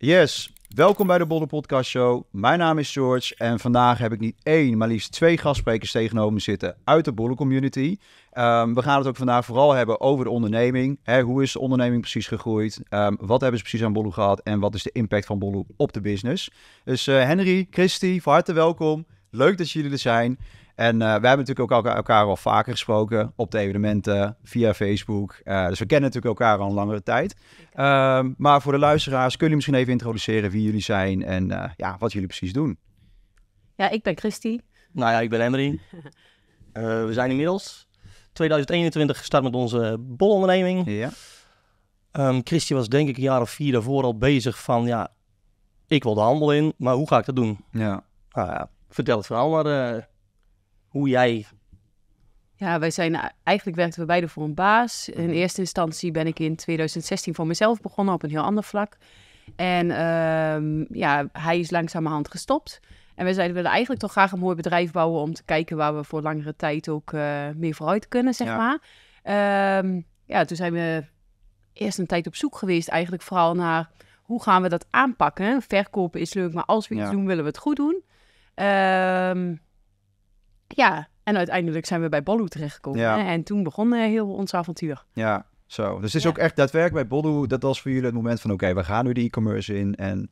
Yes, welkom bij de Bolle Podcast Show. Mijn naam is George en vandaag heb ik niet één, maar liefst twee gastsprekers tegenover me zitten uit de Bolle Community. Ehm, we gaan het ook vandaag vooral hebben over de onderneming. Hè, hoe is de onderneming precies gegroeid? Ehm, wat hebben ze precies aan Bollo gehad? En wat is de impact van Bollo op de business? Dus eh, Henry, Christy, van harte welkom. Leuk dat jullie er zijn. En eh, we hebben natuurlijk ook elkaar, al vaker gesproken op de evenementen, via Facebook. Eh, dus we kennen natuurlijk elkaar al een langere tijd. Ehm, maar voor de luisteraars, kunnen jullie misschien even introduceren wie jullie zijn en eh, ja, wat jullie precies doen? Ja, ik ben Christy. Nou ja, ik ben Emery. we zijn inmiddels 2021 gestart met onze bolonderneming. Ja. Ehm, Christy was denk ik een jaar of vier daarvoor al bezig van ja, ik wil de handel in, maar hoe ga ik dat doen? Ja. Nou ja, vertel vooral maar eh, hoe jij... Ja, wij zijn, eh, eigenlijk werkten we beide voor een baas. In mhm. eerste instantie ben ik in 2016 voor mezelf begonnen op een heel ander vlak. En ehm, ja, hij is langzamerhand gestopt. En we zeiden, we willen eigenlijk toch graag een mooi bedrijf bouwen om te kijken waar we voor langere tijd ook uh, meer vooruit kunnen, zeg maar. Ehm, ja, toen zijn we eerst een tijd op zoek geweest, eigenlijk vooral naar hoe gaan we dat aanpakken. Verkopen is leuk, maar als we iets doen, willen we het goed doen. Um, ja, en uiteindelijk zijn we bij Baloo terechtgekomen. En toen begon eh, heel ons avontuur. Ja, zo. Dus het is ook echt daadwerkelijk bij Baloo, dat was voor jullie het moment van... oké, we gaan nu de e-commerce in en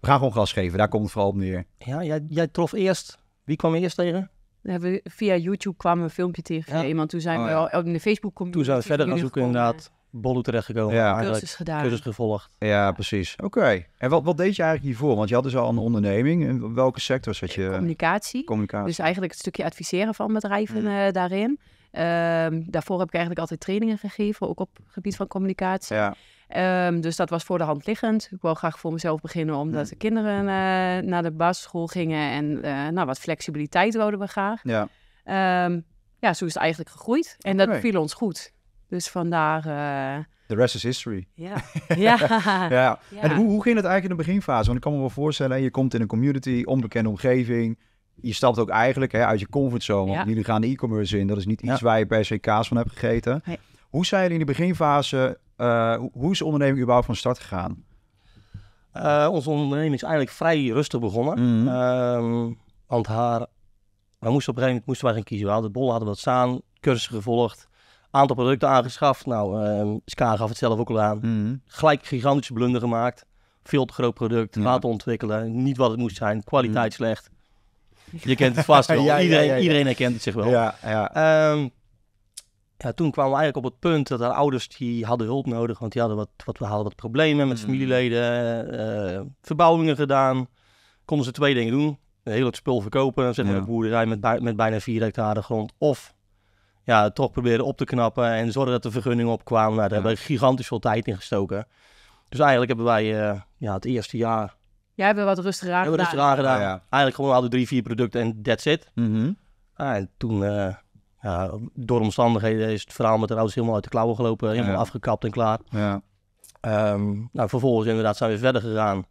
we gaan gewoon gas geven. Daar komt het vooral op neer. Ja, jij, jij trof eerst... Wie kwam eerst tegen? We, via YouTube kwamen we een filmpje tegen iemand. Toen zijn oh, we al in de Facebook community. Toen zijn we verder gaan zoeken inderdaad. Bollo terechtgekomen. Ja, cursus gedaan. Cursus gevolgd. Ja, precies. Oké. En wat, wat deed je eigenlijk hiervoor? Want je had dus al een onderneming. In welke sector zat je? Communicatie. Communicatie. Dus eigenlijk het stukje adviseren van bedrijven hmm. eh, daarin. Ehm, daarvoor heb ik eigenlijk altijd trainingen gegeven, ook op het gebied van communicatie. Ja. Ehm, dus dat was voor de hand liggend. Ik wou graag voor mezelf beginnen omdat hmm. de kinderen eh, naar de basisschool gingen en eh, nou, wat flexibiliteit wilden we graag. Ja. Ehm, ja, zo is het eigenlijk gegroeid. En dat viel ons goed. Dus vandaar... Eh, The rest is history. Ja. ja. ja. En hoe, hoe ging het eigenlijk in de beginfase? Want ik kan me wel voorstellen, je komt in een community, onbekende omgeving. Je stapt ook eigenlijk hè, uit je comfortzone. Ja. Jullie gaan de e-commerce in. Dat is niet iets waar je per se kaas van hebt gegeten. Hoe zijn jullie in de beginfase, eh, hoe is de onderneming überhaupt van start gegaan? Uh, onze onderneming is eigenlijk vrij rustig begonnen. Mhm. Ehm, want haar, we moesten op een gegeven moment moesten wij gaan kiezen. We hadden de bol, hadden we wat staan, cursussen gevolgd aantal producten aangeschaft. Nou, uh, ehm, Ska gaf het zelf ook al aan. Mhm. Gelijk gigantische blunder gemaakt. Veel te groot product, ja. laten ontwikkelen. Niet wat het moest zijn, kwaliteit mhm. slecht. Je kent het vast wel. ja, iedereen, iedereen herkent het zich wel. Ja, ja. Ehm, ja, toen kwamen we eigenlijk op het punt dat haar ouders die hadden hulp nodig, want die hadden wat, wat, we hadden wat problemen met mhm. familieleden, eh, verbouwingen gedaan. Konden ze twee dingen doen. Heel het spul verkopen, zeg maar een boerderij met, bij, met bijna 4 hectare grond. Of ja, toch proberen op te knappen en zorgen dat de vergunning opkwam. Nou, daar hebben we gigantisch veel tijd in gestoken. Dus eigenlijk hebben wij eh, ja, het eerste jaar... Jij hebt wat rustiger aan gedaan. Rustiger aan gedaan. Eigenlijk gewoon al de drie, vier producten en that's it. Mhm. Ah, en toen... Eh, door omstandigheden is het verhaal met de ouders helemaal uit de klauwen gelopen. Helemaal afgekapt en klaar. Ja. Ehm, nou, vervolgens inderdaad zijn we verder gegaan.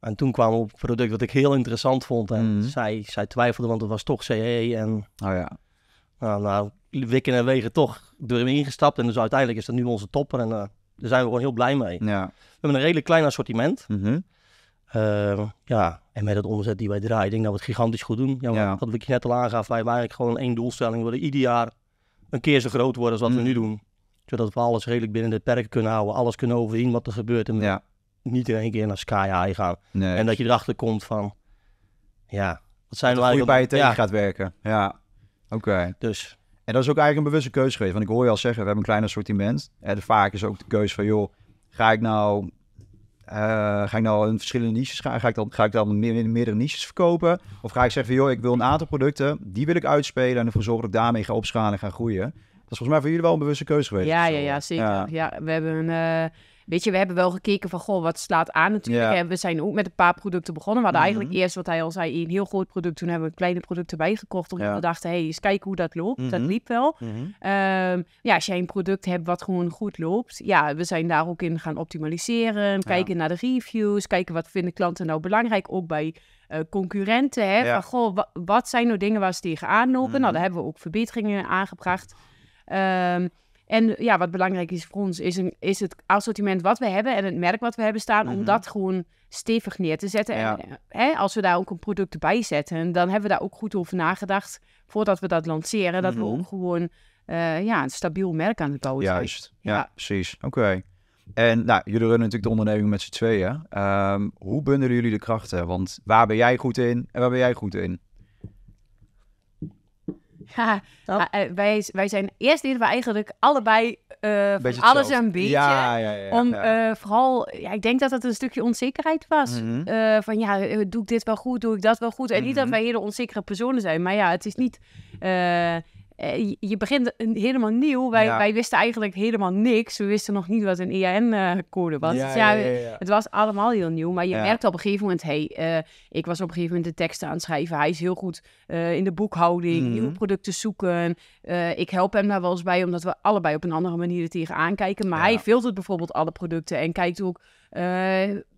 En toen kwam op product wat ik heel interessant vond. En mhm. zij, zij twijfelde, want het was toch CE. En oh ja. nou, nou, wikken en wegen toch door hem ingestapt. En dus uiteindelijk is dat nu onze topper. En eh, daar zijn we gewoon heel blij mee. Ja. We hebben een redelijk klein assortiment. Mhm. Ehm, ja, en met het omzet die wij draaien, denk dat we het gigantisch goed doen. Ja, ja. Wat ik net al aangaf, wij waren eigenlijk gewoon één doelstelling. We willen ieder jaar een keer zo groot worden als wat we mhm. nu doen. Zodat we alles redelijk binnen de perken kunnen houden. Alles kunnen overzien wat er gebeurt. En ja. niet in één keer naar Sky High gaan. En dat je erachter komt van... Ja, wat zijn dat wij... bij je tegen gaat werken. Ja, oké. Dus en dat is ook eigenlijk een bewuste keuze geweest. Want ik hoor je al zeggen, we hebben een klein assortiment. En vaak is ook de keuze van, joh, ga ik nou, eh, ga ik nou in verschillende niches gaan? Ga ik dan, ga ik dan meerdere niches verkopen? Of ga ik zeggen van, joh, ik wil een aantal producten, die wil ik uitspelen en ervoor zorgen dat ik daarmee ga opschalen en ga groeien. Dat is volgens mij voor jullie wel een bewuste keuze geweest. Ja, ja, ja, zeker. Ja. we hebben een... Eh, Weet je, we hebben wel gekeken van, goh, wat slaat aan natuurlijk. we zijn ook met een paar producten begonnen. We hadden mhm. eigenlijk eerst, wat hij al zei, een heel groot product. Toen hebben we kleine producten bijgekocht. Omdat we dachten, hé, hey, eens kijken hoe dat loopt. Dat mhm. liep wel. Mhm. Ehm, ja, als jij een product hebt wat gewoon goed loopt. Ja, we zijn daar ook in gaan optimaliseren. Kijken naar de reviews. Kijken wat vinden klanten nou belangrijk. Ook bij eh, concurrenten. Hè, van, goh, wat zijn nou dingen waar ze tegenaan lopen? Nou, daar hebben we ook verbeteringen aangebracht. Um, en ja, wat belangrijk is voor ons, is, een, is het assortiment wat we hebben en het merk wat we hebben staan, om mhm. dat gewoon stevig neer te zetten. En eh, hè, als we daar ook een product bij zetten, dan hebben we daar ook goed over nagedacht voordat we dat lanceren. Dat we mhm. ook gewoon eh, ja, een stabiel merk aan het bouwen zijn. Juist, ja, precies. Oké. En nou, jullie runnen natuurlijk de onderneming met z'n tweeën. Ehm, hoe bundelen jullie de krachten? Want waar ben jij goed in en waar ben jij goed in? Ja, eh, wij, wij zijn eerst deden we eigenlijk allebei uh, eh, alles een beetje. om eh, vooral, ja, ik denk dat het een stukje onzekerheid was. Mhm. van ja, doe ik dit wel goed, doe ik dat wel goed. En niet dat mhm. wij hele onzekere personen zijn, maar ja, het is niet eh, je begint helemaal nieuw. Wij, wij, wisten eigenlijk helemaal niks. We wisten nog niet wat een EAN-code eh, was. Dus ja, het was allemaal heel nieuw. Maar je merkt op een gegeven moment... Hey, eh, ik was op een gegeven moment de teksten aan het schrijven. Hij is heel goed in de boekhouding, mhm. nieuwe producten zoeken. ik help hem daar wel eens bij, omdat we allebei op een andere manier er tegenaan kijken. Maar hij filtert bijvoorbeeld alle producten en kijkt ook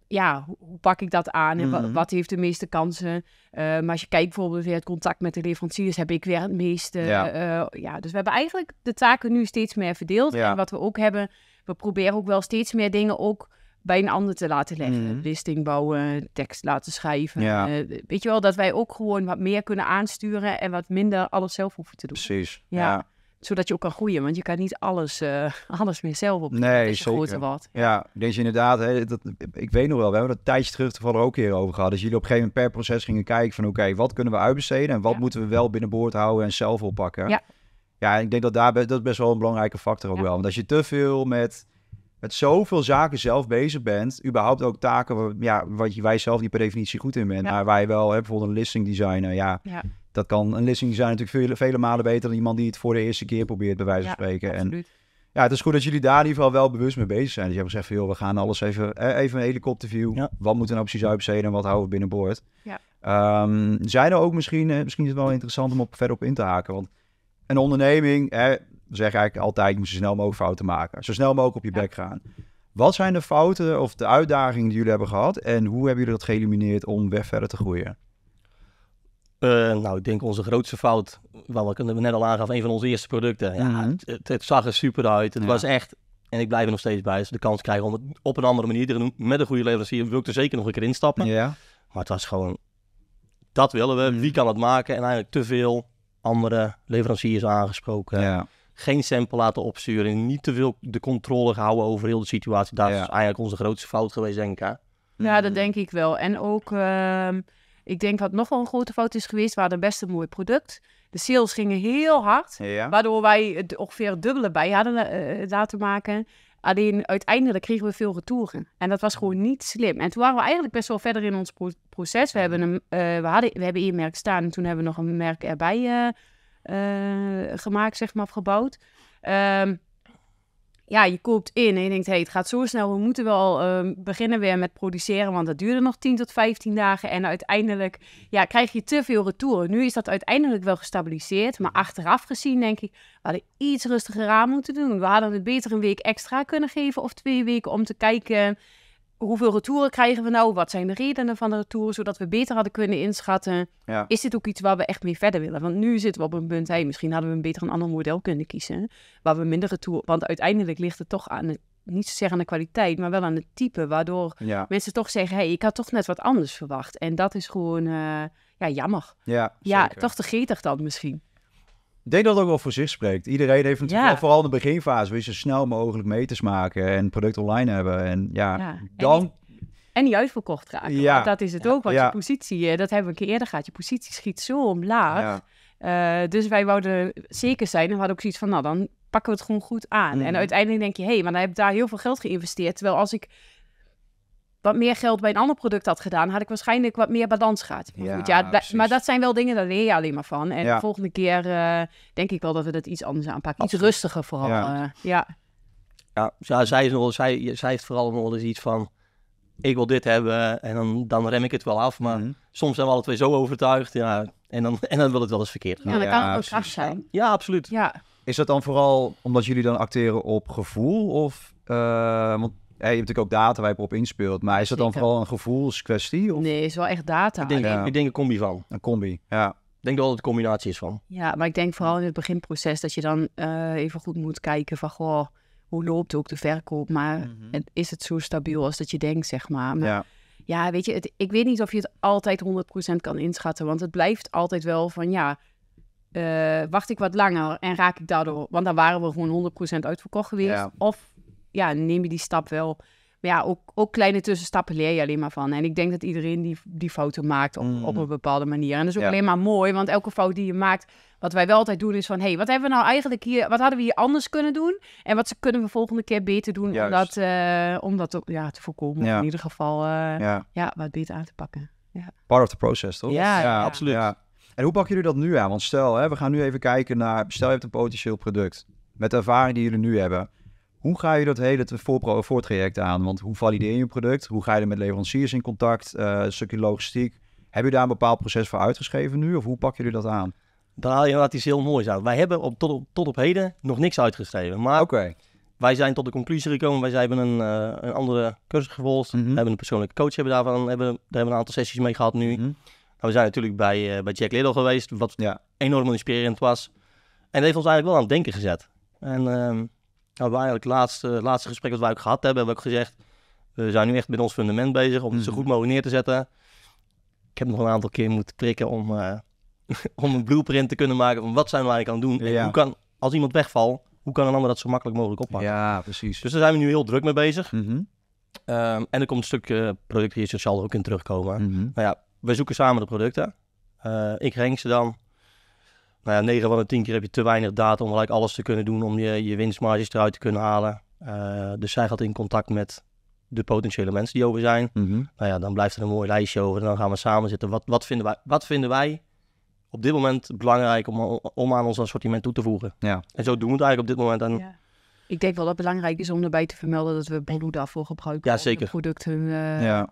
ja, hoe pak ik dat aan en mhm. wat, heeft de meeste kansen? Eh, maar als je kijkt bijvoorbeeld weer het contact met de leveranciers, heb ik weer het meeste. Ja. Eh, eh, ja dus we hebben eigenlijk de taken nu steeds meer verdeeld. En wat we ook hebben, we proberen ook wel steeds meer dingen ook bij een ander te laten leggen. Mhm. Listing bouwen, tekst laten schrijven. weet je wel, dat wij ook gewoon wat meer kunnen aansturen en wat minder alles zelf hoeven te doen. Precies, ja zodat je ook kan groeien. Want je kan niet alles, eh, alles meer zelf op. Nee, als je wat. Ja, ik denk dus inderdaad. Hè, dat, ik weet nog wel, we hebben dat tijdje terug toevallig ook hier over gehad. Dus jullie op een gegeven moment per proces gingen kijken van... oké, wat kunnen we uitbesteden en wat moeten we wel binnenboord houden en zelf oppakken. Ja. Ja, ik denk dat daar dat is best wel een belangrijke factor ook wel. Want als je te veel met, met zoveel zaken zelf bezig bent... überhaupt ook taken waar, ja, wat je, wij zelf niet per definitie goed in bent... maar waar je wel hè, bijvoorbeeld een listing designer... ja dat kan een listing zijn natuurlijk vele, vele malen beter dan iemand die het voor de eerste keer probeert, bij wijze van ja, spreken. Absoluut. En ja, het is goed dat jullie daar in ieder geval wel bewust mee bezig zijn. Dus je hebt gezegd van, we gaan alles even, eh, even een helikopterview. Ja. Wat moet er nou precies uitbesteden en wat houden we binnenboord? Ja. Ehm, zijn er ook misschien, eh, misschien is het wel interessant om op, verder op in te haken. Want een onderneming, hè, we eigenlijk altijd, je moet zo snel mogelijk fouten maken. Zo snel mogelijk op je bek gaan. Wat zijn de fouten of de uitdagingen die jullie hebben gehad? En hoe hebben jullie dat geëlimineerd om weg verder te groeien? Eh, nou, ik denk onze grootste fout, wat we net al aangaf, een van onze eerste producten. Ja, mhm. het, zag er super uit. Het was echt, en ik blijf er nog steeds bij, dus de kans krijgen om het op een andere manier te doen, met een goede leverancier, wil ik er zeker nog een keer instappen. Ja. Maar het was gewoon, dat willen we, mhm. wie kan het maken? En eigenlijk te veel andere leveranciers aangesproken. Ja. Geen sample laten opsturen, niet te veel de controle gehouden over heel de situatie. Dat is eigenlijk onze grootste fout geweest, denk ik. Hè? Ja, dat denk ik wel. En ook... Ehm, ik denk wat nog wel een grote fout is geweest. We hadden best een mooi product. De sales gingen heel hard. Waardoor wij het ongeveer het dubbele bij hadden eh, laten maken. Alleen uiteindelijk kregen we veel retouren. En dat was gewoon niet slim. En toen waren we eigenlijk best wel verder in ons proces. We mm. hebben, een, eh, we, hadden, we hebben één merk staan en toen hebben we nog een merk erbij eh, gemaakt, zeg maar, gebouwd. Um, ehm, ja, je koopt in en je denkt, hey, het gaat zo snel, we moeten wel ehm, beginnen weer met produceren, want dat duurde nog 10 tot 15 dagen. En uiteindelijk ja, krijg je te veel retour. Nu is dat uiteindelijk wel gestabiliseerd, maar achteraf gezien denk ik, we hadden iets rustiger aan moeten doen. We hadden het beter een week extra kunnen geven of twee weken om te kijken hoeveel retouren krijgen we nou? Wat zijn de redenen van de retouren? Zodat we beter hadden kunnen inschatten. Is dit ook iets waar we echt mee verder willen? Want nu zitten we op een punt, hey, misschien hadden we een beter een ander model kunnen kiezen. Waar we minder retouren... Want uiteindelijk ligt het toch aan... het niet zozeer aan de kwaliteit, maar wel aan het type. Waardoor mensen toch zeggen, hey, ik had toch net wat anders verwacht. En dat is gewoon... Eh, ja, jammer. Ja, toch te getig dan misschien denk dat het ook wel voor zich spreekt. Iedereen heeft natuurlijk ja. vooral in de beginfase, wil zo snel mogelijk meters maken en product online hebben. En ja, ja. dan... En die, en uitverkocht raken. Ja. Dat is het ook, want je positie, eh, dat hebben we een keer eerder gehad, je positie schiet zo omlaag. Eh, dus wij wouden zeker zijn en hadden ook zoiets van, nou dan pakken we het gewoon goed aan. Mhm. En uiteindelijk denk je, hé, hey, maar dan heb ik daar heel veel geld geïnvesteerd. Terwijl als ik wat meer geld bij een ander product had gedaan, had ik waarschijnlijk wat meer balans gehad. Maar, ja, goed, ja, maar dat zijn wel dingen, daar leer je alleen maar van. En de volgende keer eh, denk ik wel dat we dat iets anders aanpakken. Iets rustiger vooral. Eh, ja, ja. ja zij, is nogal, zij, zij heeft vooral nog eens iets van, ik wil dit hebben en dan, dan rem ik het wel af. Maar mhm. soms zijn we alle twee zo overtuigd ja, en, dan, en dan wil het wel eens verkeerd Ja, dat kan ook af zijn. Ja, absoluut. Ja. Is dat dan vooral omdat jullie dan acteren op gevoel? Of, uh, want je hebt natuurlijk ook data waar je op inspeelt. Maar is dat dan vooral een gevoelskwestie? Of? Nee, het is wel echt data. Ik denk, ik denk een combi van. Een combi, ja. Ik denk dat het een combinatie is van. Ja, maar ik denk vooral in het beginproces dat je dan eh, even goed moet kijken van... Goh, hoe loopt ook de verkoop? Maar mhm. is het zo stabiel als dat je denkt, zeg maar? ja. ja. weet je, het, ik weet niet of je het altijd 100% kan inschatten. Want het blijft altijd wel van, ja, eh, wacht ik wat langer en raak ik daardoor... Want dan waren we gewoon 100% uitverkocht geweest. Ja. Of ja, neem je die stap wel. Maar ja, ook, ook kleine tussenstappen leer je alleen maar van. En ik denk dat iedereen die, die fouten maakt op, op mm. een bepaalde manier. En dat is ook alleen maar mooi, want elke fout die je maakt, wat wij wel altijd doen is van... hé, hey, wat hebben we nou eigenlijk hier, wat hadden we hier anders kunnen doen? En wat kunnen we volgende keer beter doen om dat, uh, om dat ja, te voorkomen? in ieder geval eh, ja. ja. wat beter aan te pakken. Part of the process, toch? Ja, absoluut. En hoe pakken jullie dat nu aan? Want stel, hè, we gaan nu even kijken naar... stel je hebt een potentieel product met de ervaring die jullie nu hebben... Hoe ga je dat hele voor voortraject aan? Want hoe valideer je je product? Hoe ga je er met leveranciers in contact? Eh, een stukje logistiek. Heb je daar een bepaald proces voor uitgeschreven nu? Of hoe pak jullie dat aan? Daar haal je dat iets heel moois uit. Wij hebben tot, op, tot op heden nog niks uitgeschreven. Maar wij zijn tot de conclusie gekomen. Wij hebben een, eh, een andere cursus gevolgd. Mhm. We hebben een persoonlijke coach hebben daarvan. Hebben, hebben een aantal sessies mee gehad nu. Mhm. Nou, we zijn natuurlijk bij, eh, bij Jack Liddell geweest, wat ja. enorm inspirerend was. En dat heeft ons eigenlijk wel aan het denken gezet. En ehm, nou, eigenlijk het laatste, laatste gesprek wat wij ook gehad hebben, hebben we ook gezegd, we zijn nu echt met ons fundament bezig om het zo mhm. goed mogelijk neer te zetten. Ik heb nog een aantal keer moeten prikken om, eh, om een blueprint te kunnen maken van wat zijn we eigenlijk aan doen. Ja. En hoe kan, als iemand wegvalt, hoe kan een ander dat zo makkelijk mogelijk oppakken? Ja, precies. Dus daar zijn we nu heel druk mee bezig. Mhm. Ehm, en er komt een stuk uh, product hier, zal ook in terugkomen. maar mhm. nou ja, we zoeken samen de producten. Eh, ik renk ze dan nou ja, 9 van de 10 keer heb je te weinig data om gelijk alles te kunnen doen om je, je winstmarges eruit te kunnen halen. Uh, dus zij gaat in contact met de potentiële mensen die over zijn. Mhm. Nou ja, dan blijft er een mooi lijstje over en dan gaan we samen zitten. Wat, wat, vinden, wij, wat vinden wij op dit moment belangrijk om, om aan ons assortiment toe te voegen? Ja. En zo doen we het eigenlijk op dit moment. En... Ja. Ik denk wel dat het belangrijk is om erbij te vermelden dat we bloed daarvoor gebruiken. Ja, zeker. producten eh, eh,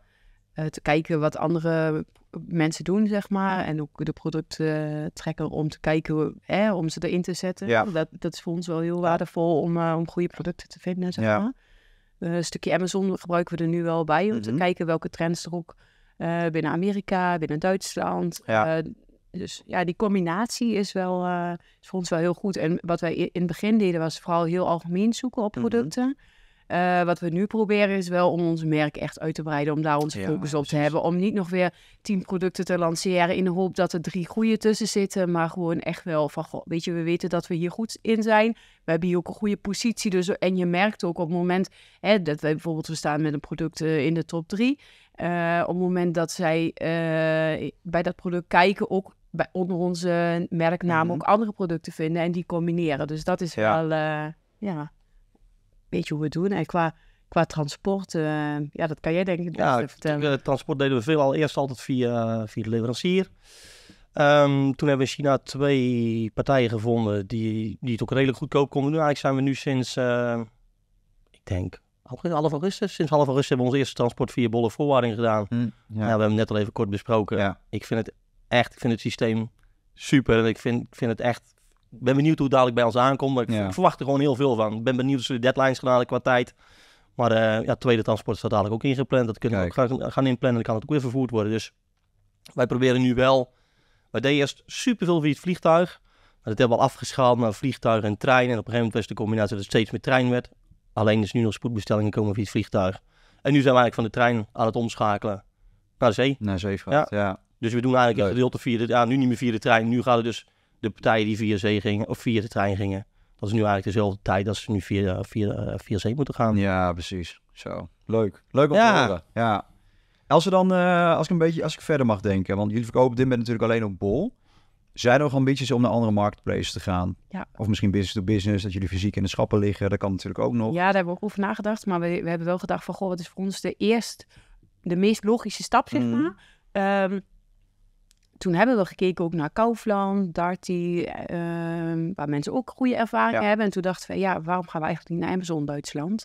te kijken wat andere mensen doen, zeg maar. En ook de producten trekken om te kijken, hè, om ze erin te zetten. Ja. Dat, dat is voor ons wel heel waardevol om, eh, om goede producten te vinden, zeg ja. Eh, een stukje Amazon gebruiken we er nu wel bij om te mhm. kijken welke trends er ook eh, binnen Amerika, binnen Duitsland. Ja. dus ja, die combinatie is wel is voor ons wel heel goed. En wat wij in het begin deden was vooral heel algemeen zoeken op mhm. producten. Eh, wat we nu proberen is wel om ons merk echt uit te breiden, om daar onze focus op te hebben. Om niet nog weer tien producten te lanceren in de hoop dat er drie goede tussen zitten, maar gewoon echt wel van, weet je, we weten dat we hier goed in zijn. We hebben hier ook een goede positie. Dus, en je merkt ook op het moment hè, dat wij bijvoorbeeld, we staan met een product eh, in de top drie. Eh, op het moment dat zij bij dat product kijken, ook bij, onder onze merknaam mhm. ook andere producten vinden en die combineren. Dus dat is wel, ja weet hoe we doen. En qua, qua transport, eh, ja, dat kan jij denk ik ja, vertellen. Eh, transport deden we al. eerst altijd via, via de leverancier. Ehm, toen hebben we in China twee partijen gevonden die, die het ook redelijk goedkoop konden doen. Eigenlijk zijn we nu sinds, ehm, ik denk, half augustus. Sinds half augustus hebben we ons eerste transport via bolle voorwaarding gedaan. Hm, ja. we hebben het net al even kort besproken. Ik vind het echt, ik vind het systeem super. En ik vind, ik vind het echt ik ben benieuwd hoe het dadelijk bij ons aankomt. ik verwacht er gewoon heel veel van. Ik ben benieuwd of ze de deadlines gaan halen qua tijd. Maar uh, ja, tweede transport staat dadelijk ook ingepland. Dat kunnen we ook gaan, inplannen. Dan kan het ook weer vervoerd worden. Dus wij proberen nu wel... Wij deden eerst superveel via het vliegtuig. Dat hebben we al afgeschaald naar vliegtuig en trein. En op een gegeven moment was de combinatie dat het steeds meer trein werd. Alleen is dus nu nog spoedbestellingen komen via het vliegtuig. En nu zijn we eigenlijk van de trein aan het omschakelen naar de zee. Naar zee, ja. Dus we doen eigenlijk een gedeelte via de... Ja, nu niet meer via de trein. Nu gaat het dus de partijen die via zee gingen of via de trein gingen. Dat is nu eigenlijk dezelfde tijd als ze nu via, via, eh, via zee moeten gaan. Ja, precies. Zo. Leuk. Leuk om ja. te horen. Ja. Als, we dan, eh, als, ik een beetje, als ik verder mag denken, want jullie verkopen dit met natuurlijk alleen op Bol. Zijn er nog een ambities om naar andere marketplaces te gaan? Ja. Of misschien business to business, dat jullie fysiek in de schappen liggen. Dat kan natuurlijk ook nog. Ja, daar hebben we ook over nagedacht. Maar we, we hebben wel gedacht van, goh, wat is voor ons de eerst, de meest logische stap, zeg mhm. maar. Ehm, toen hebben we gekeken ook naar Kaufland, Darty, ehm, waar mensen ook goede ervaringen hebben. En toen dachten we, ja, waarom gaan we eigenlijk niet naar Amazon Duitsland?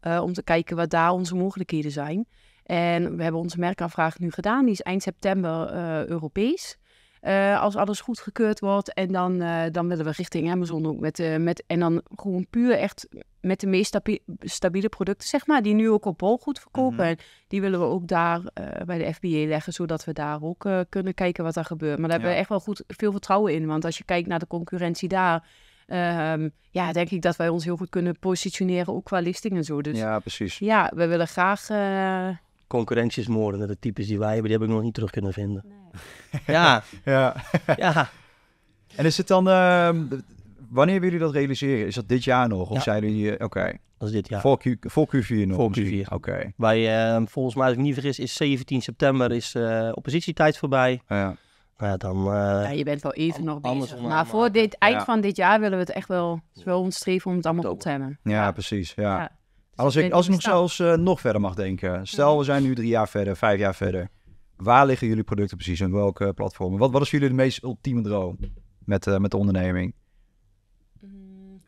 Eh, om te kijken wat daar onze mogelijkheden zijn. En we hebben onze merkaanvraag nu gedaan. Die is eind september eh, Europees. Eh, als alles goedgekeurd wordt. En dan, eh, dan willen we richting Amazon ook. Met, eh, met, en dan gewoon puur echt met de meest stabiele producten, zeg maar. Die nu ook op bol goed verkopen. Mhm. En Die willen we ook daar bij de FBA leggen. Zodat we daar ook kunnen kijken wat er gebeurt. Maar daar hebben we echt wel goed, veel vertrouwen in. Want als je kijkt naar de concurrentie daar... Ehm, ja, denk ik dat wij ons heel goed kunnen positioneren, ook qua listing en zo. Dus, ja, precies. Ja, we willen graag moorden. de types die wij hebben, die heb ik nog niet terug kunnen vinden. Nee. Ja. ja. ja. En is het dan, ehm, wanneer willen jullie dat realiseren? Is dat dit jaar nog? Of ja. zeiden jullie, eh, oké. Als dit jaar. Voor, Q, voor Q4 nog? Voor Q4. Oké. Wij, ehm, volgens mij, als ik niet vergis, is 17 september is eh, oppositietijd voorbij. Ja. Nou ja, dan, eh, ja, je bent wel even nog bezig. Maar, voor dit eind van dit jaar willen we het echt wel, wel streven om het allemaal op te hebben. Ja, precies. Ja. Als ik, als ik nog zelfs eh, nog verder mag denken. Stel, we zijn nu drie jaar verder, vijf jaar verder. Waar liggen jullie producten precies? En welke platformen? Wat, wat is jullie de meest ultieme droom met, eh, met de onderneming? Mm.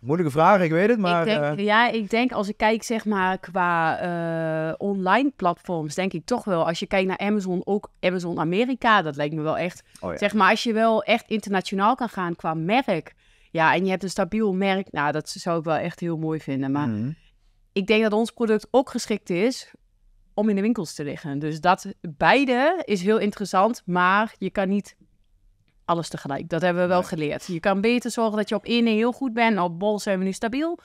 Moeilijke vraag, ik weet het, maar... Ik denk, eh, Ja, ik denk als ik kijk zeg maar qua online platforms, denk ik toch wel. Als je kijkt naar Amazon, ook Amazon Amerika, dat lijkt me wel echt... Oh zeg maar, als je wel echt internationaal kan gaan qua merk, ja, en je hebt een stabiel merk, nou, dat zou ik wel echt heel mooi vinden. Maar mhm ik denk dat ons product ook geschikt is om in de winkels te liggen. Dus dat beide is heel interessant, maar je kan niet alles tegelijk. Dat hebben we wel geleerd. Je kan beter zorgen dat je op één heel goed bent. Op bol zijn we nu stabiel.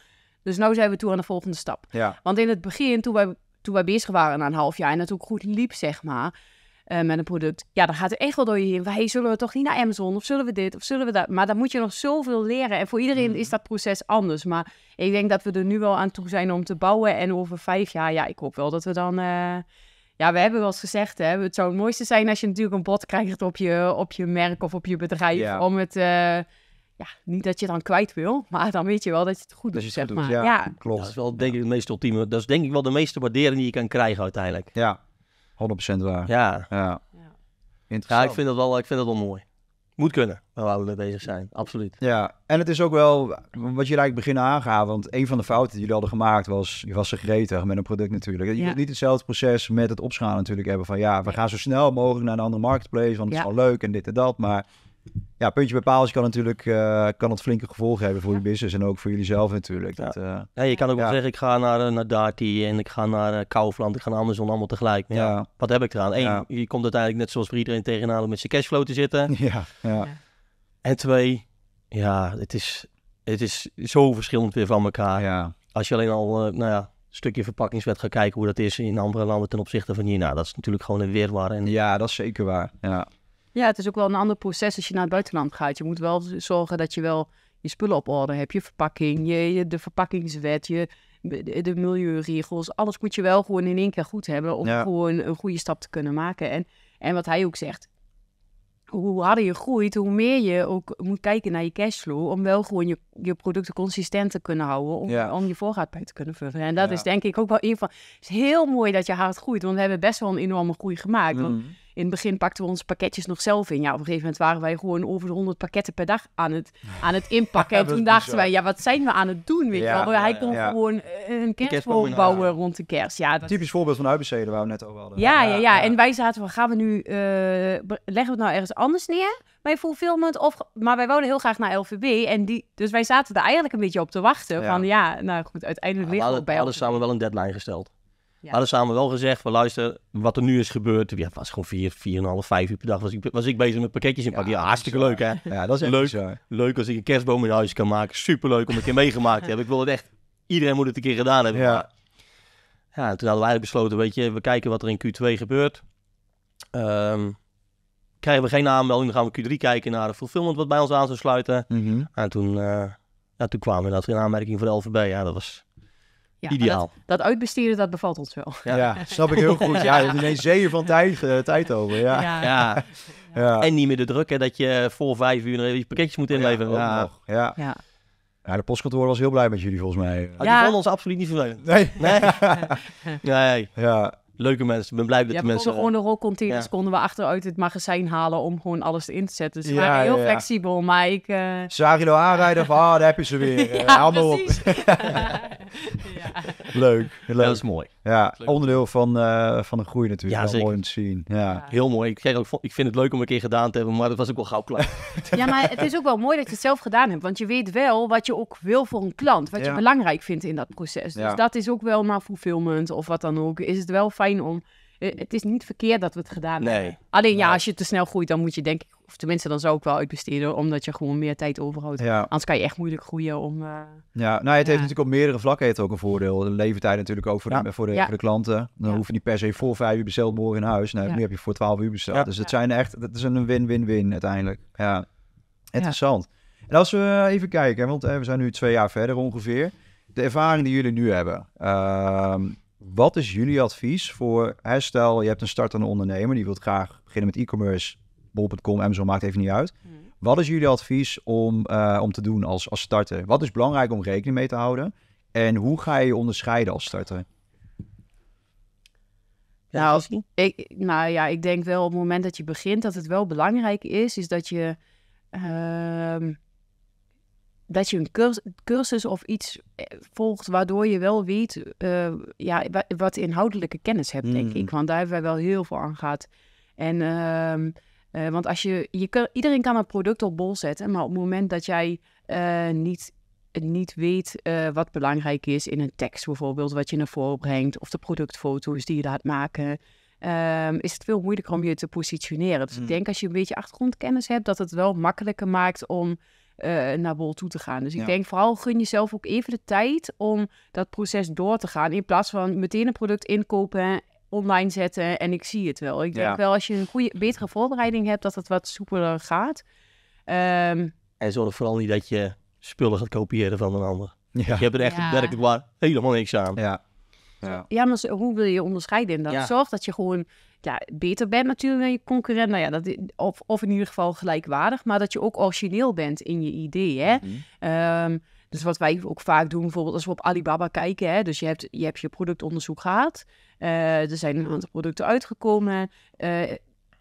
Dus nu zijn we toe aan de volgende stap. Ja. Want in het begin, toen wij, toen wij bezig waren na een half jaar en het ook goed liep, zeg maar, eh, met een product. Ja, dan gaat er echt wel door je heen. Hey, zullen we toch niet naar Amazon? Of zullen we dit? Of zullen we dat? Maar dan moet je nog zoveel leren. En voor iedereen mm. is dat proces anders. Maar ik denk dat we er nu wel aan toe zijn om te bouwen. En over vijf jaar, ja, ik hoop wel dat we dan... Eh, ja, we hebben wel eens gezegd, hè, het zou het mooiste zijn als je natuurlijk een bot krijgt op je, op je merk of op je bedrijf. Om het, eh, ja, niet dat je dan kwijt wil, maar dan weet je wel dat je het goed doet. Dat je ja, ja, Klopt. Dat is wel denk ik, het meest ultieme, dat is denk ik wel de meeste waardering die je kan krijgen uiteindelijk. Ja, 100% waar. Ja. ja. Ja, ik vind dat wel, ik vind dat wel mooi. Moet kunnen, waar we mee bezig zijn, absoluut. Ja, en het is ook wel wat jullie eigenlijk beginnen aangaan Want een van de fouten die jullie hadden gemaakt was, je was gretig met een product natuurlijk. Je ja. niet hetzelfde proces met het opschalen natuurlijk hebben van ja, we gaan zo snel mogelijk naar een andere marketplace, want het is wel leuk en dit en dat. Maar ja, puntje bij kan natuurlijk eh, kan het flinke gevolgen hebben voor je business en ook voor jullie zelf natuurlijk. Dat, uh, ja. je kan ook wel zeggen, ik ga naar, eh, naar Darty en ik ga naar Kaufland, ik ga naar Amazon, allemaal tegelijk. ja, Wat heb ik eraan? Eén, je komt uiteindelijk net zoals voor iedereen tegenaan om met zijn cashflow te zitten. ja. En twee, ja, het is, het is zo verschillend weer van elkaar. Ja. Als je alleen al, nou ja, een stukje verpakkingswet gaat kijken hoe dat is in andere landen ten opzichte van hier, nou Dat is natuurlijk gewoon een weerwaar. En... Ja, dat is zeker waar. Ja. Ja, het is ook wel een ander proces als je naar het buitenland gaat. Je moet wel zorgen dat je wel je spullen op orde hebt. Je verpakking, je, de verpakkingswet, je, de milieuregels. Alles moet je wel gewoon in één keer goed hebben om gewoon een goede stap te kunnen maken. En, en wat hij ook zegt, hoe harder je groeit, hoe meer je ook moet kijken naar je cashflow. Om wel gewoon je, je producten consistent te kunnen houden. Om, om je voorraad bij te kunnen vullen. En dat is denk ik ook wel een van. Het is heel mooi dat je hard groeit. Want we hebben best wel een enorme groei gemaakt. Want, mhm. In het begin pakten we onze pakketjes nog zelf in. Ja, op een gegeven moment waren wij gewoon over de 100 pakketten per dag aan het, aan het inpakken. en toen dachten wij, ja, wat zijn we aan het doen? Weet Hij kon gewoon eh, een kerstboom bouwen rond de kerst. Ja, dat... Typisch voorbeeld van uitbesteden waar we net over hadden. Ja, ja, ja. En wij zaten van, gaan we nu, eh, leggen we het nou ergens anders neer? bij fulfillment. Of, maar wij wonen heel graag naar LVB. En die, dus wij zaten daar eigenlijk een beetje op te wachten. Ja. Van ja, nou goed, uiteindelijk ja, weer bij. Alles samen wel een deadline gesteld. Ja. Hadden samen wel gezegd van luisteren wat er nu is gebeurd. Ja, het was gewoon 4, vier 5 uur per dag was ik, was ik bezig met pakketjes inpakken. Ja, ja hartstikke leuk hè. Ja, dat is leuk. Leuk als ik een kerstboom in huis kan maken. Superleuk om een keer meegemaakt te hebben. Ik wil het echt, iedereen moet het een keer gedaan hebben. Ja. Ja, toen hadden wij besloten, weet je, we kijken wat er in Q2 gebeurt. Ehm, krijgen we geen aanmelding, dan gaan we Q3 kijken naar de fulfillment wat bij ons aan zou sluiten. Mhm. En toen, eh, ja, toen kwamen we dat in aanmerking voor LVB. Ja, dat was Ideaal. Dat, dat, uitbesteden, dat bevalt ons wel. Ja, ja snap ik heel goed. Ja, je is ineens zeeën van tijd, uh, eh, tijd over. Ja. Ja. ja. En niet meer de druk hè, dat je voor vijf uur nog eh, even pakketjes moet oh inleveren. Ja, ja. ja. ja. de postkantoor was heel blij met jullie volgens mij. Ah, ja. Die vonden ons absoluut niet vervelend. Nee. Nee. nee. Ja leuke mensen. Ik ben blij dat ja, de mensen... Ja, gewoon de rolcontainers ja. konden we achteruit het magazijn halen om gewoon alles erin te zetten. Dus we waren heel flexibel, maar ik... Uh... je aanrijden van, ah, daar heb je ze weer. Eh, ja, op. Leuk, leuk. Dat is mooi. Ja, onderdeel van, uh, van de groei natuurlijk. Ja, Mooi om te zien. Ja. Heel mooi. Ik, ik vind het leuk om een keer gedaan te hebben, maar dat was ook wel gauw klaar. ja, maar het is ook wel mooi dat je het zelf gedaan hebt. Want je weet wel wat je ook wil voor een klant. Wat je belangrijk vindt in dat proces. Dus dat is ook wel maar fulfillment of wat dan ook. Is het wel fijn om eh, het is niet verkeerd dat we het gedaan nee. hebben. Alleen ja, als je te snel groeit, dan moet je denk ik, of tenminste dan zou ik wel uitbesteden, omdat je gewoon meer tijd overhoudt. Anders kan je echt moeilijk groeien om... Eh, ja, nou het heeft natuurlijk op meerdere vlakken het ook een voordeel. De levertijd natuurlijk ook voor, de, voor, de, klanten. Dan hoef je niet per se voor vijf uur besteld, morgen in huis. Nee, nu heb je voor twaalf uur besteld. Dus het zijn echt, dat is een win-win-win uiteindelijk. Ja, interessant. En als we even kijken, want eh, we zijn nu twee jaar verder ongeveer. De ervaring die jullie nu hebben. Ehm, wat is jullie advies voor, stel je hebt een startende ondernemer, die wilt graag beginnen met e-commerce, bol.com, Amazon, maakt even niet uit. Hmm. Wat is jullie advies om, eh, om te doen als, als starter? Wat is belangrijk om rekening mee te houden? En hoe ga je je onderscheiden als starter? Nou, als, ik, nou ja, ik denk wel op het moment dat je begint dat het wel belangrijk is, is dat je ehm, dat je een cursus of iets eh, volgt waardoor je wel weet eh, ja, wat inhoudelijke kennis hebt, denk ik. Mm. Want daar hebben wij wel heel veel aan gehad. En, ehm, eh, want als je, je iedereen kan een product op bol zetten, maar op het moment dat jij niet, niet weet wat belangrijk is in een tekst bijvoorbeeld, wat je naar voren brengt, of de productfoto's die je laat maken, ehm, is het veel moeilijker om je te positioneren. Dus ik mm. denk als je een beetje achtergrondkennis hebt, dat het wel makkelijker maakt om uh, naar bol toe te gaan. Dus ik denk vooral gun jezelf ook even de tijd om dat proces door te gaan. In plaats van meteen een product inkopen, online zetten en ik zie het wel. Ik denk wel als je een goede, betere voorbereiding hebt, dat het wat soepeler gaat. Ehm, en zorg vooral niet dat je spullen gaat kopiëren van een ander. Je hebt er echt werkelijk waar helemaal niks aan. Ja. Ja, ja maar hoe wil je onderscheiden dat? Zorg dat je gewoon ja, beter bent natuurlijk dan je concurrent. Nou ja, dat, of, of in ieder geval gelijkwaardig, maar dat je ook origineel bent in je idee. Hè? Mhm. Ehm, dus wat wij ook vaak doen, bijvoorbeeld als we op Alibaba kijken. Hè, dus je hebt, je hebt je productonderzoek gehad. Eh, er zijn een aantal producten uitgekomen. Eh,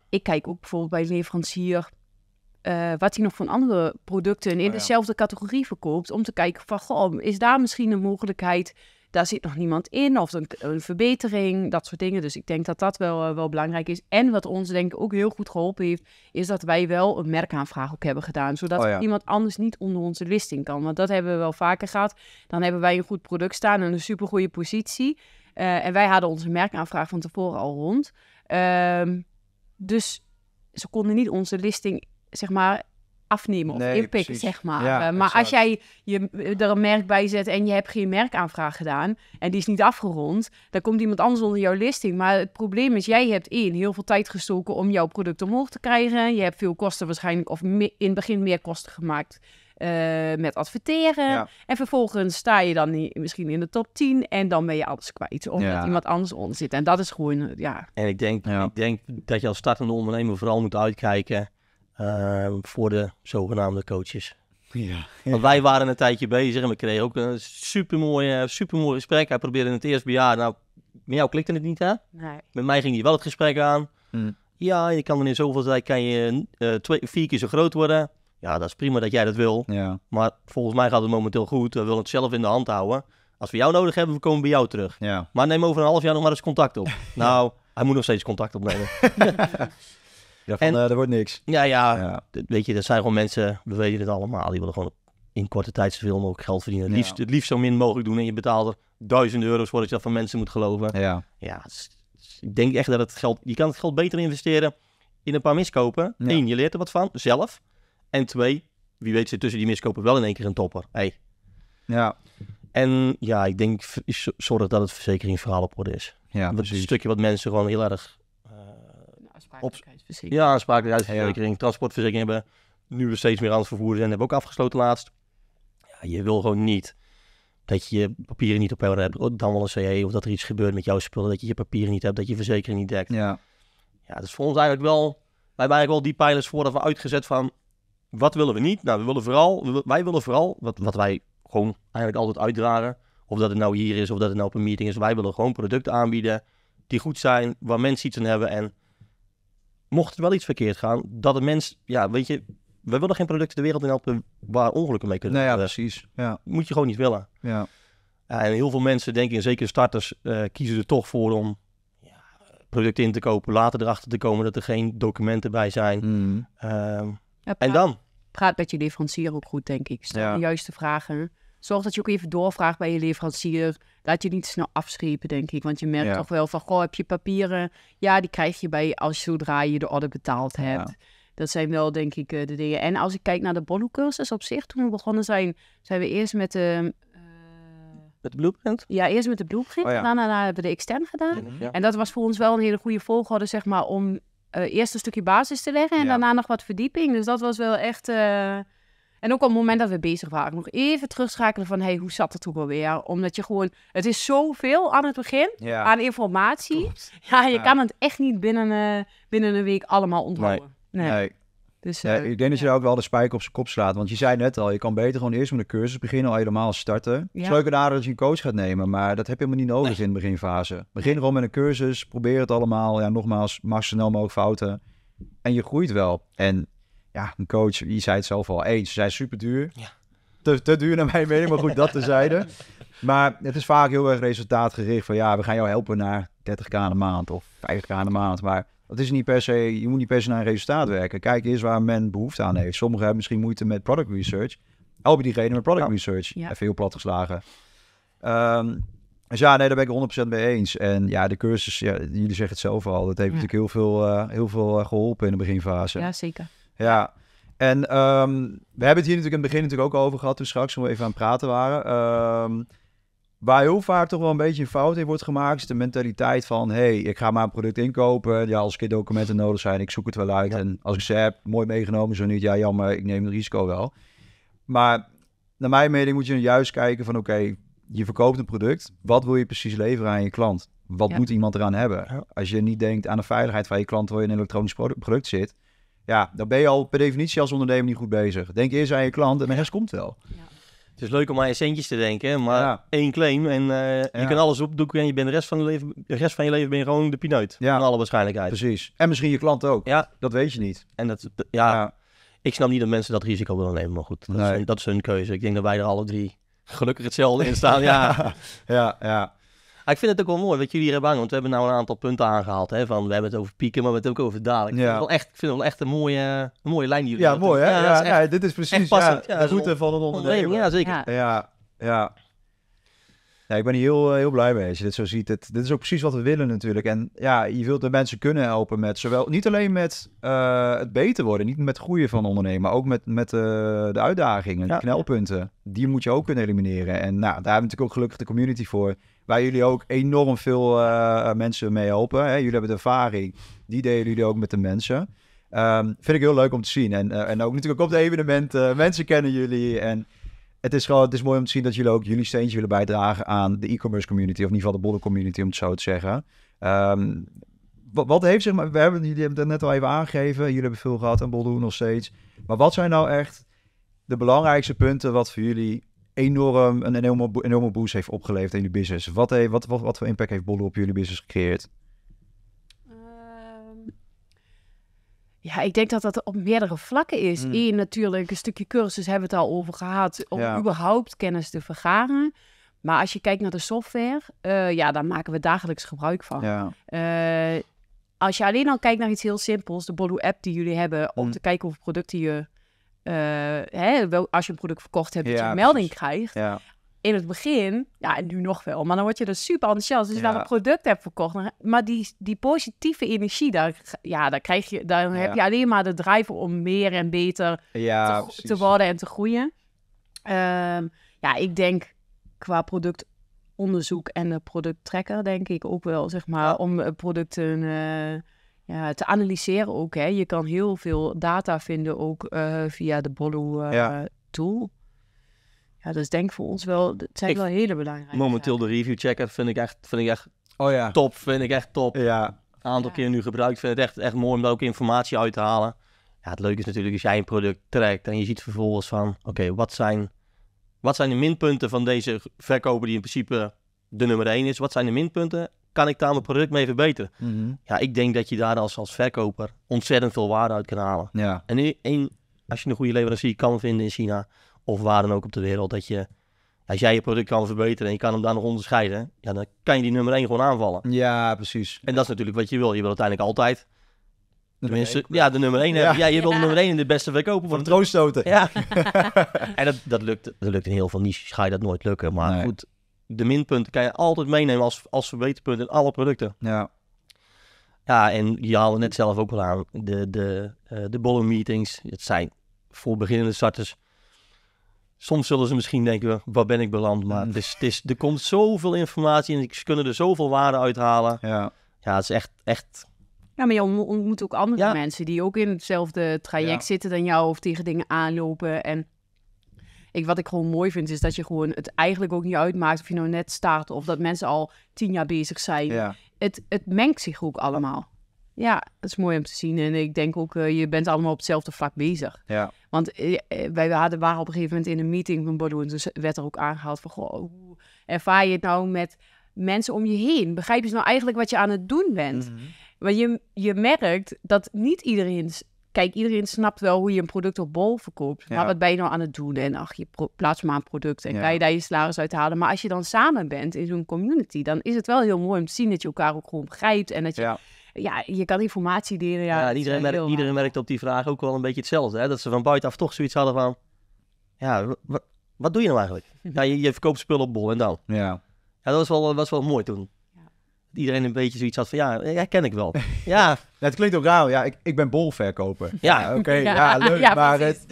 ik kijk ook bijvoorbeeld bij leverancier. Eh, wat hij nog van andere producten in oh dezelfde categorie verkoopt. Om te kijken van, goh, is daar misschien een mogelijkheid daar zit nog niemand in of een, verbetering, dat soort dingen. Dus ik denk dat dat wel, eh, wel belangrijk is. En wat ons denk ik ook heel goed geholpen heeft, is dat wij wel een merkaanvraag ook hebben gedaan. Zodat oh ja. iemand anders niet onder onze listing kan. Want dat hebben we wel vaker gehad. Dan hebben wij een goed product staan en een supergoeie positie. Eh, en wij hadden onze merkaanvraag van tevoren al rond. Ehm, dus ze konden niet onze listing, zeg maar, afnemen of nee, inpikken, zeg maar. Eh, maar als jij je, eh, er een merk bij zet en je hebt geen merkaanvraag gedaan en die is niet afgerond, dan komt iemand anders onder jouw listing. Maar het probleem is, jij hebt één, heel veel tijd gestoken om jouw product omhoog te krijgen. Je hebt veel kosten waarschijnlijk, of in het begin meer kosten gemaakt. Eh, met adverteren. En vervolgens sta je dan misschien in de top 10 en dan ben je alles kwijt. Omdat iemand anders onder zit. En dat is gewoon, ja. En ik denk, ik denk dat je als startende ondernemer vooral moet uitkijken Ehm, voor de zogenaamde coaches. Ja, Want wij waren een tijdje bezig en we kregen ook een supermooi, supermooi gesprek. Hij probeerde in het eerste jaar, nou, met jou klikte het niet hè? Nee. Met mij ging hij wel het gesprek aan. Mm. Ja, je kan er in zoveel tijd kan je eh, twee, vier keer zo groot worden. Ja, dat is prima dat jij dat wil. Ja. Maar volgens mij gaat het momenteel goed. We willen het zelf in de hand houden. Als we jou nodig hebben, we komen bij jou terug. Ja. Maar neem over een half jaar nog maar eens contact op. nou, hij moet nog steeds contact opnemen. Ja, van, en, eh, er wordt niks. Ja, ja, Weet je, dat zijn gewoon mensen, we weten het allemaal, die willen gewoon in korte tijd zoveel mogelijk geld verdienen. Het liefst, het liefst zo min mogelijk doen en je betaalt er duizenden euro's voor dat je dat van mensen moet geloven. Ja, ja ik denk echt dat het geld, je kan het geld beter investeren in een paar miskopen. Eén, je leert er wat van, zelf. En twee, wie weet zit tussen die miskopen wel in één keer een topper. Hey. Ja. En ja, ik denk zorg dat het verzekeringsverhaal op orde is. Ja, dat is Een stukje wat mensen gewoon heel erg Aansprakelijkheidsverzekering. Ja, aansprakelijkheidsverzekering, ja. transportverzekering hebben nu we steeds meer aan het vervoeren zijn, hebben we ook afgesloten laatst. Ja, je wil gewoon niet dat je, papieren niet op orde hebt, oh, dan wel een CE, of dat er iets gebeurt met jouw spullen, dat je je papieren niet hebt, dat je verzekering niet dekt. Ja. Ja, dat is voor ons eigenlijk wel, wij hebben eigenlijk wel die pijlers voordat we uitgezet van, wat willen we niet? Nou, we willen vooral, wij willen vooral, wat, wat wij gewoon eigenlijk altijd uitdragen, of dat het nou hier is, of dat het nou op een meeting is, wij willen gewoon producten aanbieden die goed zijn, waar mensen iets aan hebben en mocht er wel iets verkeerd gaan, dat een mens, ja, weet je, we willen geen producten de wereld in helpen waar ongelukken mee kunnen. Nou ja, precies. Ja. Moet je gewoon niet willen. Ja. En heel veel mensen denk ik, zeker starters, eh, kiezen er toch voor om producten in te kopen, later erachter te komen dat er geen documenten bij zijn. Mm. Ehm, en dan? Praat met je leverancier ook goed, denk ik. Stel de juiste vragen zorg dat je ook even doorvraagt bij je leverancier. Laat je niet snel afschepen, denk ik. Want je merkt toch wel van, goh, heb je papieren? Ja, die krijg je bij als zodra je de order betaald hebt. Dat zijn wel, denk ik, eh, de dingen. En als ik kijk naar de bollo op zich, toen we begonnen zijn, zijn we eerst met de... Ehm, uh... Eh, met de blueprint? Ja, eerst met de blueprint. Oh, daarna, hebben we de extern gedaan. Mhm. En dat was voor ons wel een hele goede volgorde, zeg maar, om eh, eerst een stukje basis te leggen en daarna nog wat verdieping. Dus dat was wel echt... En ook op het moment dat we bezig waren, nog even terugschakelen van, hey, hoe zat het toen alweer? Omdat je gewoon, het is zoveel aan het begin, aan informatie. Ja, je kan het echt niet binnen, eh, binnen een week allemaal onthouden. Nee. Dus, uh, ik denk dat je daar ook wel de spijker op zijn kop slaat. Want je zei net al, je kan beter gewoon eerst met een cursus beginnen, al helemaal starten. Ja. Zou ik dat je een coach gaat nemen, maar dat heb je helemaal niet nodig in beginfase. Begin gewoon met een cursus, probeer het allemaal. Ja, nogmaals, maximaal mogelijk fouten. En je groeit wel. En ja, een coach, die zei het zelf al eens, ze zijn super duur. Ja. Te, te duur naar mijn mening, maar goed, dat tezijde. Maar het is vaak heel erg resultaatgericht van ja, we gaan jou helpen naar 30k de maand of 50k de maand. Maar dat is niet per se, je moet niet per se naar een resultaat werken. Kijk eerst waar men behoefte aan heeft. Sommigen hebben misschien moeite met product research. Help je diegene met product research. Ja. Veel heel plat geslagen. Ehm, dus ja, nee, daar ben ik 100% mee eens. En ja, de cursus, ja, jullie zeggen het zelf al, dat heeft natuurlijk heel veel, eh, heel veel eh, geholpen in de beginfase. Ja, zeker ja. En ehm, we hebben het hier natuurlijk in het begin natuurlijk ook over gehad, toen straks we even aan het praten waren. Ehm, waar heel vaak toch wel een beetje een fout in wordt gemaakt, is de mentaliteit van: hé, hey, ik ga maar een product inkopen. Ja, als ik documenten nodig zijn, ik zoek het wel uit. En als ik ze heb, mooi meegenomen, zo niet. Ja, jammer, ik neem het risico wel. Maar naar mijn mening moet je juist kijken van: oké, je verkoopt een product. Wat wil je precies leveren aan je klant? Wat moet iemand eraan hebben? Als je niet denkt aan de veiligheid van je klant, waar je een elektronisch product zit ja, dan ben je al per definitie als ondernemer niet goed bezig. Denk eerst aan je klant en de rest komt wel. Ja. Het is leuk om aan je centjes te denken, maar één claim en eh, je kan alles opdoeken en je bent de rest van, je leven, de rest van je leven ben je gewoon de pineut. Ja. alle waarschijnlijkheid. Precies. En misschien je klant ook. Ja. Dat weet je niet. En dat, ja, ik snap niet dat mensen dat risico willen nemen, maar goed, dat, is, hun, dat is hun keuze. Ik denk dat wij er alle drie gelukkig hetzelfde in staan. ja. ja, ja ik vind het ook wel mooi wat jullie hier hebben Want we hebben nou een aantal punten aangehaald. Hè, van, we hebben het over pieken, maar we hebben het ook over dalen. Ik, vind, het wel echt, ik vind het wel echt een mooie, een mooie lijn die jullie Ja, mooi hè? Ja, dit is precies ja de route van een ondernemer. Ja, zeker. Ja, ja. Ja, ik ben hier heel, eh, heel blij mee als je dit zo ziet. Dit, dit is ook precies wat we willen natuurlijk. En ja, je wilt de mensen kunnen helpen met zowel... Niet alleen met eh, het beter worden, niet met groeien van ondernemen... maar ook met, met uh, de uitdagingen, de knelpunten. Die moet je ook kunnen elimineren. En nou, daar hebben we natuurlijk ook gelukkig de community voor waar jullie ook enorm veel eh, eh, mensen mee helpen. Hè? Jullie hebben de ervaring, die delen jullie ook met de mensen. Ehm, vind ik heel leuk om te zien. En, eh, en ook natuurlijk op de evenementen, mensen kennen jullie. En het is gewoon het is mooi om te zien dat jullie ook jullie steentje willen bijdragen aan de e-commerce community, of in ieder geval de bolle community, om het zo te zeggen. Ehm, wat, heeft zeg maar, we hebben, jullie hebben het net al even aangegeven, jullie hebben veel gehad aan Boldoen nog steeds. Maar wat zijn nou echt de belangrijkste punten wat voor jullie enorm, een enorme, enorme boost heeft opgeleverd in de business. Wat, wat, wat, wat voor impact heeft Bollo op jullie business gecreëerd? Ehm, ja, ik denk dat dat op meerdere vlakken is. Mm. Eén, natuurlijk, een stukje cursus hebben we het al over gehad. Om überhaupt kennis te vergaren. Maar als je kijkt naar de software, eh, ja, daar maken we dagelijks gebruik van. Eh, als je alleen al kijkt naar iets heel simpels, de Bolu app die jullie hebben, om hmm. te kijken hoeveel producten je eh, hè, wel, als je een product verkocht hebt, dat je een melding krijgt. Ja in het begin, ja, en nu nog wel, maar dan word je dus super enthousiast. Dus je ja. een product hebt verkocht. Maar die, die positieve energie, daar, ja, daar krijg je, daar heb je alleen maar de drive om meer en beter te, worden en te groeien. Ehm, ja, ik denk qua productonderzoek en de producttrekker, denk ik ook wel, zeg maar, om producten. Uh, eh, ja, te analyseren ook. Hè. Je kan heel veel data vinden ook eh, via de Bollo uh, ja. tool. Ja, dus denk voor ons wel, het zijn wel hele belangrijke Momenteel de review checker vind ik echt, vind ik echt oh, ja. top, vind ik echt top. Ja. Een aantal keer nu gebruikt, vind het echt, echt mooi om daar ook informatie uit te halen. Ja, het leuke is natuurlijk als jij een product trekt en je ziet vervolgens van, oké, wat, zijn, wat zijn de minpunten van deze verkoper die in principe de nummer 1 is? Wat zijn de minpunten? kan ik daar mijn product mee verbeteren? Mhm. Ja, ik denk dat je daar als, als verkoper ontzettend veel waarde uit kan halen. Ja. En, nu, als je een goede leverancier kan vinden in China of waar dan ook op de wereld, dat je als jij je product kan verbeteren en je kan hem daar nog onderscheiden, ja, dan kan je die nummer 1 gewoon aanvallen. Ja, precies. En dat is natuurlijk wat je wil. Je wil uiteindelijk altijd. Tenminste, ja, de nummer 1 ja. je wil nummer 1 in de beste verkopen van troonstoten. Ja. en dat, dat, lukt, dat lukt in heel veel niches, ga je dat nooit lukken. Maar goed, de minpunten kan je altijd meenemen als, als verbeterpunt in alle producten. Ja. Ja, en je haalde net zelf ook wel aan, de, de, eh, de bolle meetings, het zijn voor beginnende starters. Soms zullen ze misschien denken, waar ben ik beland? Maar mm. het is, het is, er komt zoveel informatie en ze kunnen er zoveel waarde uithalen. Ja, ja het is echt, echt ja, maar je ontmoet ook andere mensen die ook in hetzelfde traject zitten dan jou of tegen dingen aanlopen. En ik, wat ik gewoon mooi vind, is dat je gewoon het eigenlijk ook niet uitmaakt of je nou net start of dat mensen al tien jaar bezig zijn. Het, het mengt zich ook allemaal. Ja, dat is mooi om te zien. En ik denk ook, uh, je bent allemaal op hetzelfde vlak bezig. Ja. Want eh, eh, wij hadden, waren op een gegeven moment in een meeting van Bordeaux. En dus werd er ook aangehaald van, goh, hoe ervaar je het nou met mensen om je heen? Begrijp je nou eigenlijk wat je aan het doen bent? Want mhm. je, je merkt dat niet iedereen Kijk, iedereen snapt wel hoe je een product op bol verkoopt. Maar wat ben je nou aan het doen? En ach, je plaats maar een product en ja. kan je daar je salaris uit halen. Maar als je dan samen bent in zo'n community, dan is het wel heel mooi om te zien dat je elkaar ook gewoon begrijpt. En dat je, ja. je kan informatie delen. Ja, iedereen, merkt, iedereen merkt op die vraag ook wel een beetje hetzelfde. Hè? Dat ze van buitenaf toch zoiets hadden van, ja, wat doe je nou eigenlijk? Ja, je, je verkoopt spullen op bol en dan. Ja. Ja, dat was wel, was wel mooi toen iedereen een beetje zoiets had van, ja, jij ken ik wel. Ja. het klinkt ook raar. Ja, ik, ik ben bolverkoper. Ja. ja Oké, ja. leuk. maar het,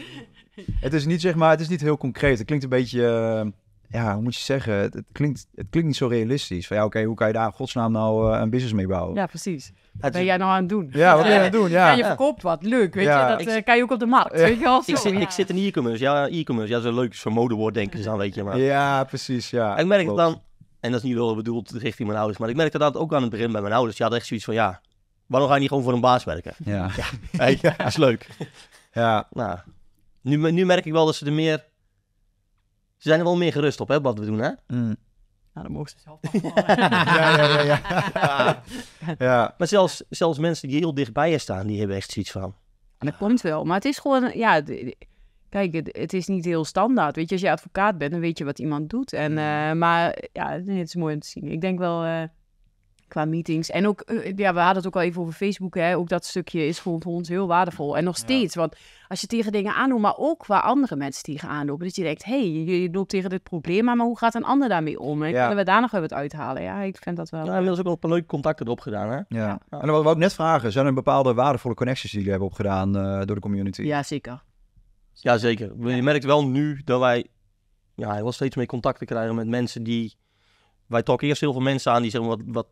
het, is niet, zeg maar, het is niet heel concreet. Het klinkt een beetje... Eh, ja, hoe moet je zeggen? Het, klinkt, het klinkt niet zo realistisch. Van ja, oké, hoe kan je daar in godsnaam nou eh, een business mee bouwen? Ja, precies. Wat ben jij nou aan het doen? Ja, wat ben je aan het doen? Ja. ja je verkoopt wat, leuk, weet je. Dat eh, kan je ook op de markt, weet je Ik, zit, ik zit in e-commerce. Ja, e-commerce, ja, zo'n leuk zo'n modewoord denken ze dan, weet je. Maar... Ja, precies, ja. En ik merk het dan, en dat is niet wel bedoeld richting mijn ouders. Maar ik merkte dat ook aan het begin bij mijn ouders. Ja, dat echt zoiets van, ja, waarom ga je niet gewoon voor een baas werken? Ja. Ja, dat is leuk. Ja. Nou, nu, nu merk ik wel dat ze er meer... Ze zijn er wel meer gerust op, hè, wat we doen, hè? Nou, dan mogen ze zelf ja, ja, ja, ja. ja. Maar zelfs, zelfs mensen die heel dichtbij je staan, die hebben echt zoiets van... En dat komt wel. Maar het is gewoon, ja, Kijk, het, is niet heel standaard. Weet je, als je advocaat bent, dan weet je wat iemand doet. En, mm. eh, maar ja, het is mooi om te zien. Ik denk wel eh, qua meetings. En ook, eh, ja, we hadden het ook al even over Facebook. Hè? Ook dat stukje is voor, voor ons heel waardevol. En nog steeds. Want als je tegen dingen aandoet, maar ook qua andere mensen tegen aanlopen. Dat je denkt, hé, hey, je loopt tegen dit probleem maar hoe gaat een ander daarmee om? En kunnen we daar nog even wat uithalen? Ja, ik vind dat wel... Ja, hebben ook wel een leuke contacten erop gedaan, hè? Ja. En dan wou ik net vragen, zijn er bepaalde waardevolle connecties die jullie hebben opgedaan door de community? Ja, zeker zeker Je merkt wel nu dat wij ja, wel steeds meer contacten krijgen met mensen die... Wij talken eerst heel veel mensen aan die zeggen wat, wat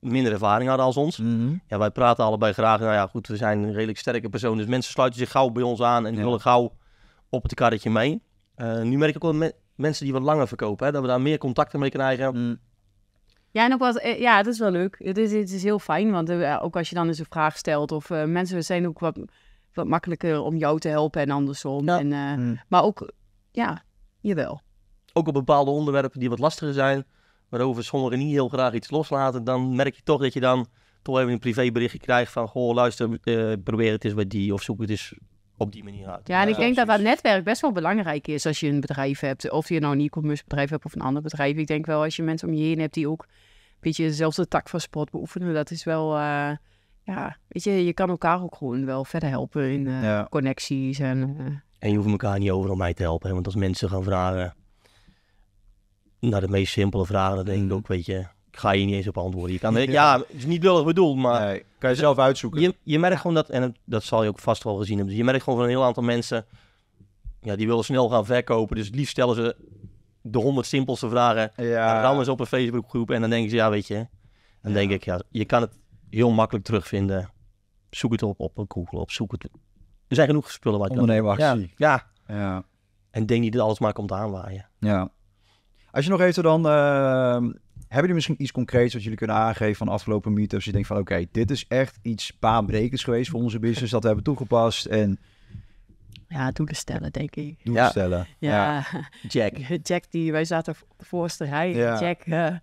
minder ervaring hadden als ons. Mhm. Ja, wij praten allebei graag. Nou ja, goed, we zijn een redelijk sterke persoon. Dus mensen sluiten zich gauw bij ons aan en willen gauw op het karretje mee. Eh, nu merk ik ook wel me mensen die wat langer verkopen, hè, dat we daar meer contacten mee krijgen. Mhm. Ja, en ook wat, eh, ja, het is wel leuk. Het is, het is heel fijn, want eh, ook als je dan eens een vraag stelt of uh, mensen zijn ook wat wat makkelijker om jou te helpen en andersom. En, eh, hmm. Maar ook, ja, jawel. Ook op bepaalde onderwerpen die wat lastiger zijn, waarover sommigen niet heel graag iets loslaten, dan merk je toch dat je dan toch even een privéberichtje krijgt van, goh, luister, eh, probeer het eens bij die of zoek het eens op die manier uit. Ja, en ik denk dat dat netwerk best wel belangrijk is als je een bedrijf hebt. Of je nou een e-commerce bedrijf hebt of een ander bedrijf. Ik denk wel als je mensen om je heen hebt die ook een beetje dezelfde tak van sport beoefenen, dat is wel... Eh, ja, weet je, je kan elkaar ook gewoon wel verder helpen in eh, connecties. En, eh, en je hoeft elkaar niet overal mee te helpen. Hè? Want als mensen gaan vragen naar de meest simpele vragen, dan denk ik mhm. ook, weet je, ik ga je niet eens op antwoorden. Je kan, ja. ja, het is niet lullig bedoeld, maar... Nee, kan je zelf uitzoeken. Je, je merkt gewoon dat, en dat zal je ook vast wel gezien hebben, je merkt gewoon van een heel aantal mensen, ja, die willen snel gaan verkopen. Dus het liefst stellen ze de honderd simpelste vragen. Ja. Dan op een Facebookgroep en dan denken ze, ja, weet je... Dan denk ik, ja, je kan het heel makkelijk terugvinden. Zoek het op op Google op, zoek het. Er zijn genoeg spullen waar je Ondernemeractie. Ja, ja. ja. En denk niet dat alles maar komt aanwaaien. Ja. Als je nog even dan... Uh... Hebben jullie misschien iets concreets wat jullie kunnen aangeven van de afgelopen meetups? Je denkt van oké, dit is echt iets baanbrekends geweest voor onze business dat we hebben toegepast en... Ja, doelen stellen, denk ik. Doelen ja. stellen. Ja. Jack. Jack, die, wij zaten de voorste rij. Ja. Jack, eh,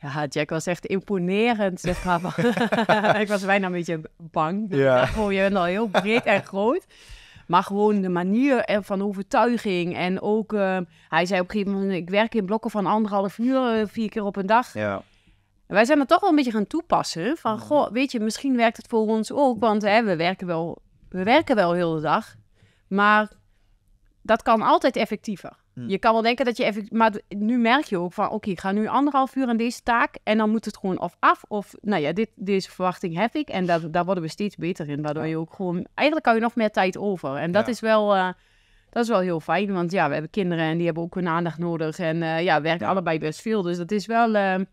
ja, Jack was echt imponerend, zeg maar. ik was bijna een beetje bang. Ja. voor je bent al heel breed en groot. Maar gewoon de manier van overtuiging. En ook, eh, hij zei op een gegeven moment, ik werk in blokken van anderhalf uur, eh, vier keer op een dag. Ja. wij zijn er toch wel een beetje gaan toepassen. Van, goh, weet je, misschien werkt het voor ons ook. Want hè, we, werken wel, we werken wel heel de dag. Maar dat kan altijd effectiever. Je mm. kan wel denken dat je even. Maar nu merk je ook van: oké, ik ga nu anderhalf uur aan deze taak. En dan moet het gewoon of af. Of nou ja, dit, deze verwachting heb ik. En daar, daar worden we steeds beter in. Waardoor je ook gewoon. Eigenlijk hou je nog meer tijd over. En dat is wel. Eh, dat is wel heel fijn, want ja, we hebben kinderen en die hebben ook hun aandacht nodig. En eh, ja, werken allebei best veel. Dus dat is wel, ehm,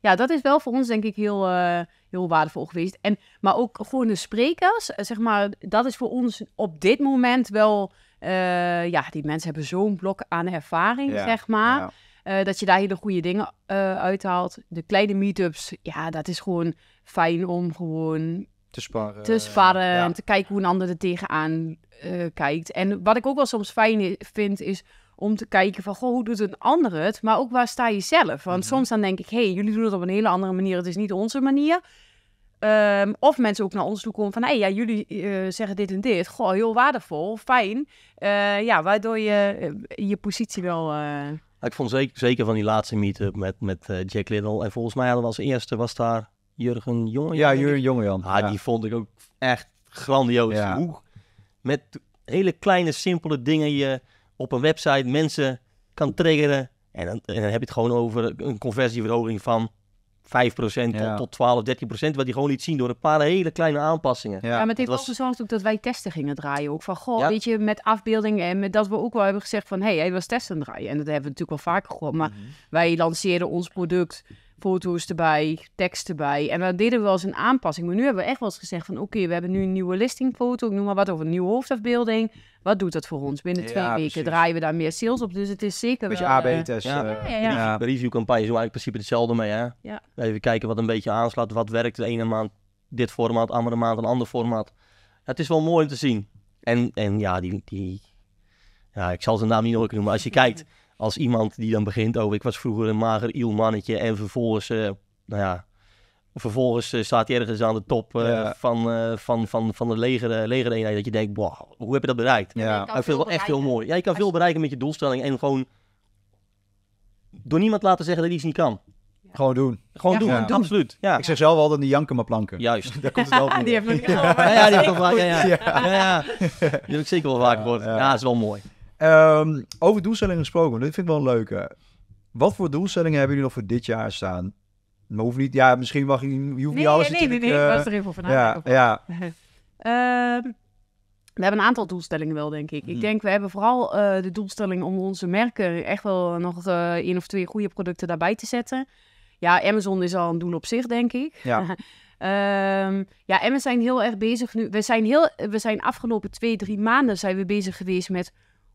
ja, dat is wel voor ons denk ik heel, eh, heel waardevol geweest. En, maar ook gewoon de sprekers, zeg maar, dat is voor ons op dit moment wel eh, ja, die mensen hebben zo'n blok aan ervaring, zeg maar. Eh, dat je daar hele goede dingen uh, uithaalt. De kleine meetups, ja, dat is gewoon fijn om gewoon te sparren. Te sparren en te kijken hoe een ander er tegenaan kijkt. En wat ik ook wel soms fijn vind, is om te kijken van, goh, hoe doet een ander het? Maar ook, waar sta je zelf? Want mhm. soms dan denk ik, hé, hey, jullie doen het op een hele andere manier. Het is niet onze manier. Ehm, of mensen ook naar ons toe komen van, hey, ja, jullie eh, zeggen dit en dit. Goh, heel waardevol, fijn. Eh, ja, waardoor je eh, je positie wel... Ik vond zeker, zeker van die laatste meet-up met, met Jack Little. En volgens mij hadden we als eerste, was daar Jurgen Jongejan? Ja, Jurgen Jongejan. Ah, ja. die vond ik ook echt grandioos. Hoe met hele kleine, simpele dingen je op een website mensen kan triggeren. En dan, en dan heb je het gewoon over een conversieverhoging van 5% tot, 12, 13%, wat die gewoon niet zien door een paar hele kleine aanpassingen. Ja, ja maar het heeft was... ook dat wij testen gingen draaien. Ook van, goh, weet je, met afbeeldingen en met dat we ook wel hebben gezegd van, hé, hey, hij was testen draaien. En dat hebben we natuurlijk wel vaker gehoord, maar mhm. wij lanceerden ons product foto's erbij, tekst erbij. En dan deden we wel eens een aanpassing. Maar nu hebben we echt wel eens gezegd van... oké, we hebben nu een nieuwe listingfoto, ik noem maar wat... over een nieuwe hoofdafbeelding. Wat doet dat voor ons? Binnen twee weken draaien we daar meer sales op. Dus het is zeker Beetje eh, AB-test. Uh, eh, ja. ja, ja Reviewcampagne is eigenlijk in principe hetzelfde mee, hè? Even kijken wat een beetje aanslaat. Wat werkt de ene maand dit formaat, andere maand een ander formaat. Het is wel mooi om te zien. En, en ja, die, die... Ja, ik zal zijn naam niet nog noemen. Als je kijkt als iemand die dan begint over... Ik was vroeger een mager iel mannetje en vervolgens, eh, nou ja... Vervolgens eh, staat hij ergens aan de top eh, van, van, van, van de leger, eenheid Dat je denkt, wow, hoe heb je dat bereikt? Ja. vindt Ik vind het echt heel mooi. Ja, je kan veel bereiken met je doelstelling. En gewoon door niemand laten zeggen dat hij iets niet kan. Gewoon doen. Gewoon doen, absoluut. Ja. Ik zeg zelf altijd, die janken maar planken. Juist. Daar komt het wel die heeft nog niet Ja, die heeft wel vaak. Ja, ja. Ja, ja. Die heb ik zeker wel vaak worden Ja, is wel mooi. Ehm, over doelstellingen gesproken, dit vind ik wel een leuke. Wat voor doelstellingen hebben jullie nog voor dit jaar staan? Maar hoeft niet, ja, misschien mag je, je hoeft nee, Nee, nee, nee, uh, was er even van Ja, ja. Ehm, we hebben een aantal doelstellingen wel, denk ik. Ik hmm. denk, we hebben vooral eh, de doelstelling om onze merken echt wel nog uh, één of twee goede producten daarbij te zetten. Ja, Amazon is al een doel op zich, denk ik. Ja. Ehm, ja, en we zijn heel erg bezig nu. We zijn, heel, we zijn afgelopen twee, drie maanden zijn we bezig geweest met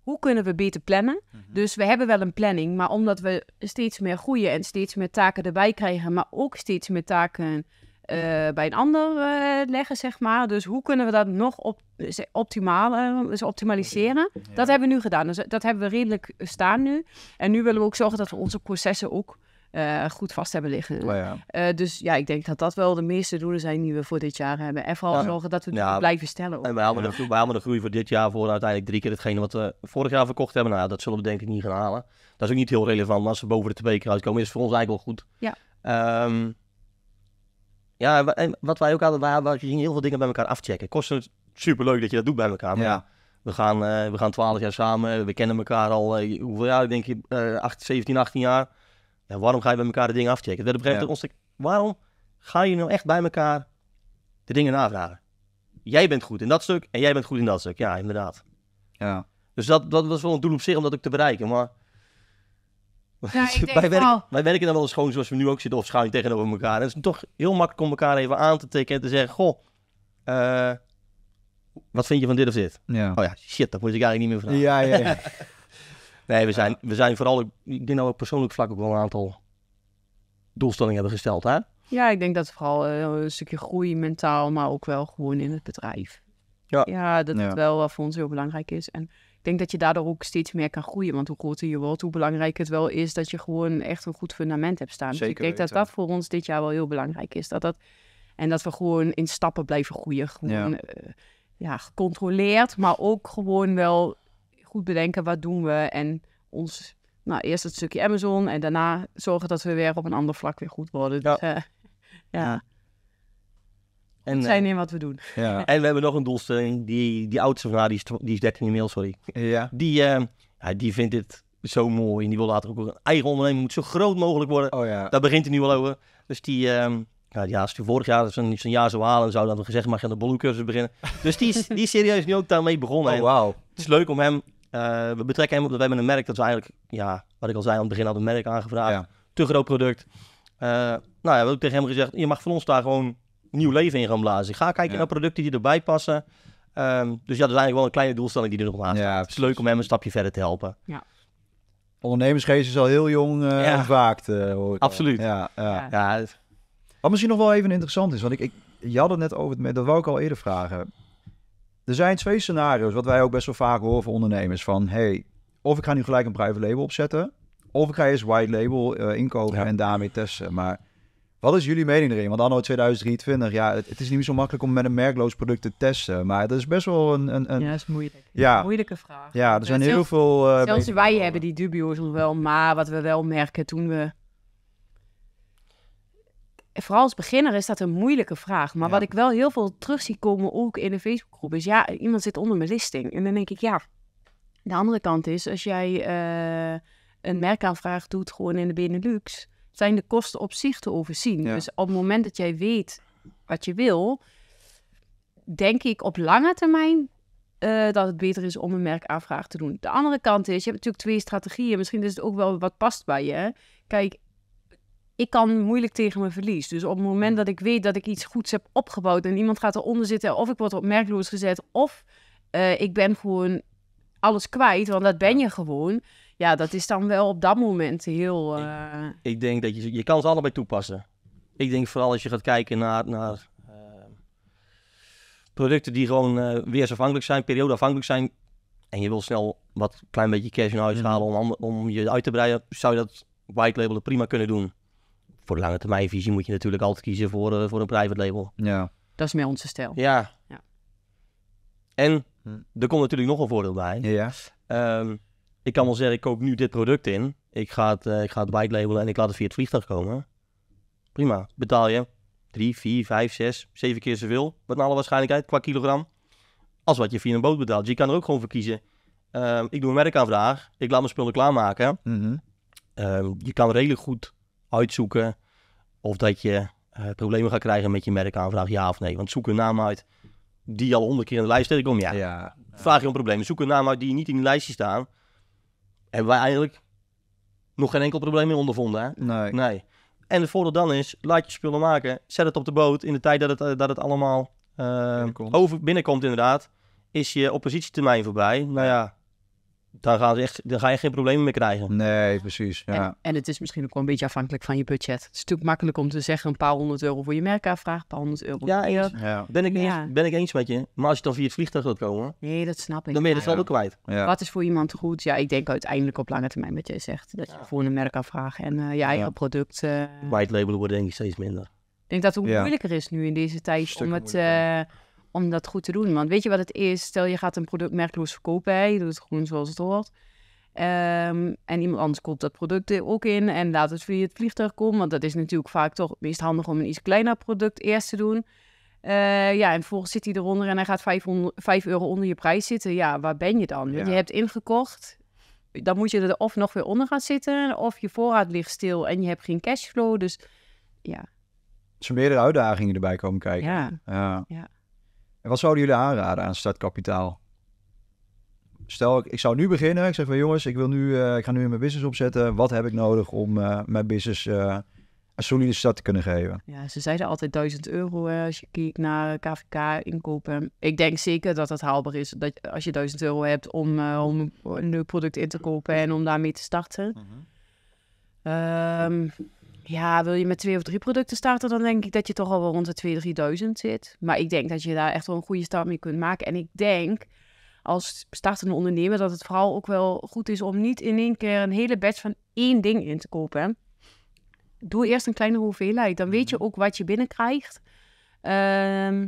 hoe kunnen we beter plannen? Mhm. Dus we hebben wel een planning, maar omdat we steeds meer groeien en steeds meer taken erbij krijgen, maar ook steeds meer taken eh, bij een ander eh, leggen, zeg maar. Dus hoe kunnen we dat nog op, optimaal, eh, dus optimaliseren? Dat hebben we nu gedaan. Dus dat hebben we redelijk staan nu. En nu willen we ook zorgen dat we onze processen ook eh, goed vast hebben liggen. Oh eh, dus ja, ik denk dat dat wel de meeste doelen zijn die we voor dit jaar hebben. En vooral zorgen dat we blijven stellen. En wij houden, de groei, wij houden de groei voor dit jaar voor uiteindelijk drie keer hetgene wat we vorig jaar verkocht hebben. Nou, dat zullen we denk ik niet gaan halen. Dat is ook niet heel relevant. Maar als we boven de twee keer uitkomen, is het voor ons eigenlijk wel goed. Ja. Ehm, ja, en wat wij ook hadden, waar, je zien heel veel dingen bij elkaar afchecken. Kost het superleuk dat je dat doet bij elkaar. ja. We gaan, eh, we gaan 12 jaar samen, we kennen elkaar al, hoeveel jaar? Ik denk je, 17, 18 jaar. En waarom ga je bij elkaar de dingen afchecken? Dat begrijpt ja. ons. Waarom ga je nou echt bij elkaar de dingen navragen? Jij bent goed in dat stuk en jij bent goed in dat stuk. Ja, inderdaad. Ja. Dus dat, dat was wel een doel op zich om dat ook te bereiken. Maar ja, wij, werken, wij, werken, dan wel eens gewoon zoals we nu ook zitten, of schuin tegenover elkaar. En het is toch heel makkelijk om elkaar even aan te tikken en te zeggen: Goh, eh, wat vind je van dit of dit? Ja. Oh ja, shit, dat moet ik eigenlijk niet meer vragen. Ja, ja, ja. Nee, we zijn, we zijn vooral, ik denk dat we persoonlijk vlak ook wel een aantal doelstellingen hebben gesteld, hè? Ja, ik denk dat vooral eh, een stukje groei mentaal, maar ook wel gewoon in het bedrijf. Ja, ja dat het wel eh, voor ons heel belangrijk is. En ik denk dat je daardoor ook steeds meer kan groeien. Want hoe groter je wordt, hoe belangrijk het wel is dat je gewoon echt een goed fundament hebt staan. Zeker dus ik denk dat dat voor ons dit jaar wel heel belangrijk is. Dat dat, en dat we gewoon in stappen blijven groeien. Gewoon, ja. Eh, ja, gecontroleerd, maar ook gewoon wel bedenken wat doen we en ons, nou eerst het stukje Amazon en daarna zorgen dat we weer op een ander vlak weer goed worden. Ja. Dus, eh, ja. En, zijn in eh, wat we doen. Ja. en we hebben nog een doelstelling. Die, die oudste van haar, die is, die is 13 inmiddels, sorry. Ja. Die, uh, die vindt dit zo mooi. En die wil later ook een eigen onderneming. moet zo groot mogelijk worden. Oh, ja. Daar begint hij nu al over. Dus die... Ehm, ja, ja, als vorig jaar zo'n zo jaar zo halen en dan we gezegd mag je aan de cursus beginnen. Dus die is, die is serieus nu ook daarmee begonnen. Oh, wow. Het is leuk om hem eh, we betrekken hem op dat we hebben een merk dat is eigenlijk, ja, wat ik al zei aan het begin, hadden een merk aangevraagd. Te groot product. Eh, nou ja, we hebben ook tegen hem gezegd, je mag van ons daar gewoon nieuw leven in gaan blazen. Ik ga kijken naar producten die erbij passen. Ehm, dus ja, dat is eigenlijk wel een kleine doelstelling die er nog naast ja, Het is leuk om hem een stapje verder te helpen. Ja. Ondernemersgeest is al heel jong uh, ja. ontwaakt, hoor Absoluut. Ja, Wat misschien nog wel even interessant is, want ik, ik, je had het net over, het, dat wou ik al eerder vragen. Er zijn twee scenario's, wat wij ook best wel vaak horen van ondernemers. Van, hey, of ik ga nu gelijk een private label opzetten... of ik ga eens white label eh, inkopen en daarmee testen. Maar wat is jullie mening erin? Want anno 2023, ja, het, is niet meer zo makkelijk om met een merkloos product te testen. Maar dat is best wel een... een, een... Ja, dat is moeilijk. moeilijke vraag. Ja, er zijn heel veel... Uh, zelfs wij hebben die dubio's nog wel. Maar wat we wel merken toen we vooral als beginner is dat een moeilijke vraag. Maar wat ik wel heel veel terug zie komen ook in de Facebookgroep is, ja, iemand zit onder mijn listing. En dan denk ik, ja, de andere kant is, als jij eh, een merkaanvraag doet gewoon in de Benelux, zijn de kosten op zich te overzien. Dus op het moment dat jij weet wat je wil, denk ik op lange termijn eh, dat het beter is om een merkaanvraag te doen. De andere kant is, je hebt natuurlijk twee strategieën. Misschien is het ook wel wat past bij je. Kijk, ik kan moeilijk tegen mijn verlies. Dus op het moment hmm. dat ik weet dat ik iets goeds heb opgebouwd en iemand gaat eronder zitten, of ik word op gezet, of eh, ik ben gewoon alles kwijt, want dat ben je gewoon. Ja, dat is dan wel op dat moment heel. Ik, eh, denk dat je, je kan ze allebei toepassen. Ik denk vooral als je gaat kijken naar, naar ehm, producten die gewoon eh, weersafhankelijk zijn, periodeafhankelijk zijn. En je wil snel wat klein beetje cash in huis hmm. halen om, om je uit te breiden, zou je dat white labelen prima kunnen doen voor de lange termijn visie moet je natuurlijk altijd kiezen voor, eh, voor een private label. Ja. Dat is meer onze stijl. Ja. ja. En hm. er komt natuurlijk nog een voordeel bij. Ja. Ehm, ik kan wel zeggen, ik koop nu dit product in. Ik ga het, eh, ik ga het bike labelen en ik laat het via het vliegtuig komen. Prima. Betaal je 3, 4, 5, 6, 7 keer zoveel. Met alle waarschijnlijkheid qua kilogram. Als wat je via een boot betaalt. je kan er ook gewoon voor kiezen. Ehm, ik doe een aan vandaag. Ik laat mijn spullen klaarmaken. Mhm. Ehm, je kan redelijk goed uitzoeken of dat je eh, problemen gaat krijgen met je merkaanvraag, ja of nee. Want zoek een naam uit die al honderd keer in de lijst tegenkomt, ja. ja. Vraag je om problemen. Zoek een naam uit die niet in de lijstje staan. Hebben wij eigenlijk nog geen enkel probleem meer ondervonden, hè? Nee. nee. En het voordeel dan is, laat je spullen maken, zet het op de boot in de tijd dat het, eh, dat het allemaal eh, over binnenkomt inderdaad. Is je oppositietermijn voorbij? Nou ja, daar, gaan echt, daar ga je geen problemen mee krijgen. Nee, precies. Ja. En, en, het is misschien ook wel een beetje afhankelijk van je budget. Het is natuurlijk makkelijk om te zeggen een paar honderd euro voor je merkafvraag, een paar honderd euro ja, Ja. Ben, ik ja. eens, ben ik eens met je. Maar als je dan via het vliegtuig wilt komen... Nee, dat snap ik. Dan ben je het ook kwijt. Wat is voor iemand goed? Ja, ik denk uiteindelijk op lange termijn wat jij zegt. Dat je voor een merkaanvraag en eh, je eigen product... Eh, White label worden denk ik steeds minder. Ik denk dat het ook moeilijker is nu in deze tijd om het om dat goed te doen. Want weet je wat het is? Stel je gaat een product merkloos verkopen, hè? je doet het gewoon zoals het hoort. Ehm, en iemand anders koopt dat product er ook in en laat het via het vliegtuig komen. Want dat is natuurlijk vaak toch het meest handig om een iets kleiner product eerst te doen. Eh, ja, en vervolgens zit hij eronder en hij gaat 500, 5 euro onder je prijs zitten. Ja, waar ben je dan? Je hebt ingekocht, dan moet je er of nog weer onder gaan zitten, of je voorraad ligt stil en je hebt geen cashflow. Dus ja. Er zijn meerdere uitdagingen erbij komen kijken. ja. ja wat zouden jullie aanraden aan startkapitaal? Stel, ik, ik zou nu beginnen. Ik zeg van jongens, ik, wil nu, eh, ik ga nu in mijn business opzetten. Wat heb ik nodig om eh, mijn business eh, een solide start te kunnen geven? Ja, ze zeiden altijd 1000 euro als je kijkt naar KVK inkopen. Ik denk zeker dat het haalbaar is dat als je 1000 euro hebt om, om een nieuw product in te kopen en om daarmee te starten. Mhm. Ehm, ja, wil je met twee of drie producten starten, dan denk ik dat je toch al wel rond de 2000, 3000 zit. Maar ik denk dat je daar echt wel een goede start mee kunt maken. En ik denk als startende ondernemer dat het vooral ook wel goed is om niet in één keer een hele batch van één ding in te kopen. Doe eerst een kleine hoeveelheid. Dan weet je mhm. ook wat je binnenkrijgt. Ehm,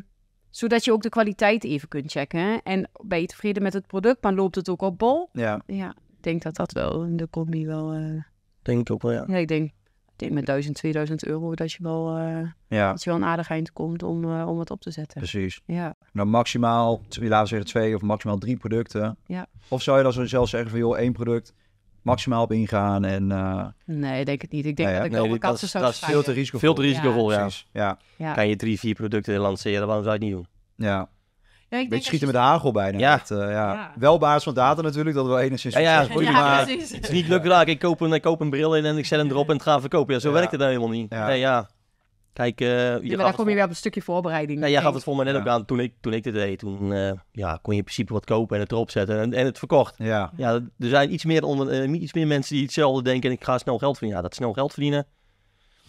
zodat je ook de kwaliteit even kunt checken. En ben je tevreden met het product, maar loopt het ook op bol? Ja. ja ik denk dat dat wel in de combi wel... Eh, denk ik ook wel, ja. ja ik denk denk met 1000, 2000 euro dat je wel, eh, ja. dat je wel een aardig eind komt om, eh, om het op te zetten. Precies. Ja. Nou, maximaal, laten we zeggen twee of maximaal drie producten. Ja. Of zou je dan zo zelf zeggen van joh, één product maximaal op ingaan en... Eh, nee, denk het niet. Ik denk dat ik nee, de kansen zou Dat is veel te risico, Veel te risicovol, ja. Ja. ja. ja. Kan je drie, vier producten lanceren, Dan zou je het niet doen? Ja. Ja, ik Beetje schieten met de hagel bijna. Eh, ja. ja. Wel basis van data natuurlijk, dat wel enigszins ja, ja, precies. het is niet lukraak. Ik koop, een, ik koop een bril in en ik zet hem erop en het ga verkopen. Ja, zo werkt het dan helemaal niet. Nee, ja. Kijk, eh, je maar daar kom je weer op een stukje voorbereiding. Nee, jij gaf het voor mij net ook aan toen ik, toen ik dit deed. Toen eh, ja, kon je in principe wat kopen en het erop zetten en, en het verkocht. Ja. Ja, er zijn iets meer, onder, iets meer mensen die hetzelfde denken. ik ga snel geld verdienen. Ja, dat snel geld verdienen.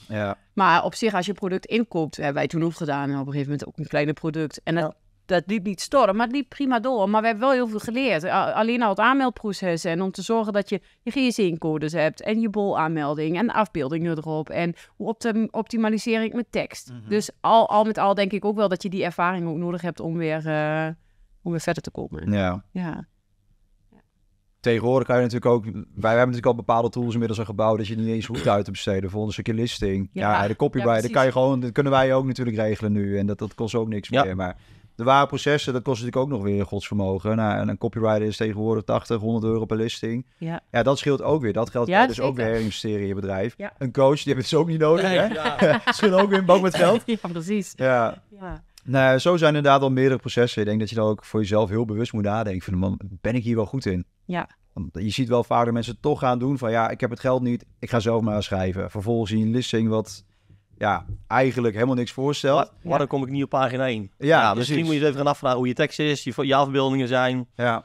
Ja. Maar op zich, als je product inkoopt, hebben wij toen ook gedaan. En op een gegeven moment ook een kleine product. En dat, dat liep niet storm, maar het liep prima door. Maar we hebben wel heel veel geleerd. Alleen al het aanmeldproces en om te zorgen dat je je GSI-codes hebt en je bol-aanmelding en afbeeldingen erop en hoe optimaliseer ik mijn tekst. Mhm. Dus al, al met al denk ik ook wel dat je die ervaring ook nodig hebt om weer, eh, om weer verder te komen. Ja. ja. Tegenwoordig kan je natuurlijk ook, wij hebben natuurlijk al bepaalde tools inmiddels al gebouwd dat je niet eens hoeft uit te besteden voor een stukje listing. Ja, de copyright, dat kan je gewoon, dat kunnen wij ook natuurlijk regelen nu en dat, dat kost ook niks meer. Maar de ware processen, dat kost natuurlijk ook nog weer godsvermogen. Nou, en een copywriter is tegenwoordig 80, 100 euro per listing. Ja, ja dat scheelt ook weer. Dat geldt ja, dus ook weer herinvesteren in je bedrijf. Ja. Een coach, die hebben het dus ook niet nodig. hè? Ja. ook weer een bank met geld. Ja, precies. Ja. ja. Nou, zo zijn inderdaad al meerdere processen. Ik denk dat je dan ook voor jezelf heel bewust moet nadenken. Van, man, ben ik hier wel goed in? Ja. Want je ziet wel vaker mensen toch gaan doen van ja, ik heb het geld niet, ik ga zelf maar schrijven. Vervolgens zie je een listing wat ja, eigenlijk helemaal niks voorstelt. Maar, dan kom ik niet op pagina 1. Ja, dus misschien moet je even gaan afvragen hoe je tekst is, je, je afbeeldingen zijn. Ja.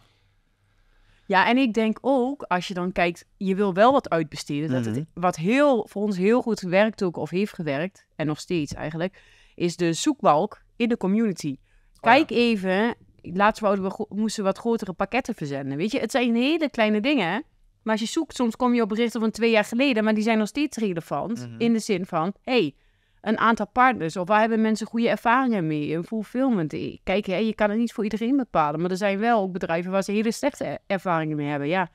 Ja, en ik denk ook, als je dan kijkt, je wil wel wat uitbesteden. Dat het, mhm. wat heel, voor ons heel goed werkt ook, of heeft gewerkt, en nog steeds eigenlijk, is de zoekbalk in de community. Oh Kijk even, laatst we, moesten we wat grotere pakketten verzenden. Weet je, het zijn hele kleine dingen. Maar als je zoekt, soms kom je op berichten van twee jaar geleden, maar die zijn nog steeds relevant. Mhm. In de zin van, hey, een aantal partners? Of waar hebben mensen goede ervaringen mee? Een fulfillment. Eh, kijk, hè, je kan het niet voor iedereen bepalen. Maar er zijn wel ook bedrijven waar ze hele slechte ervaringen mee hebben. Ja,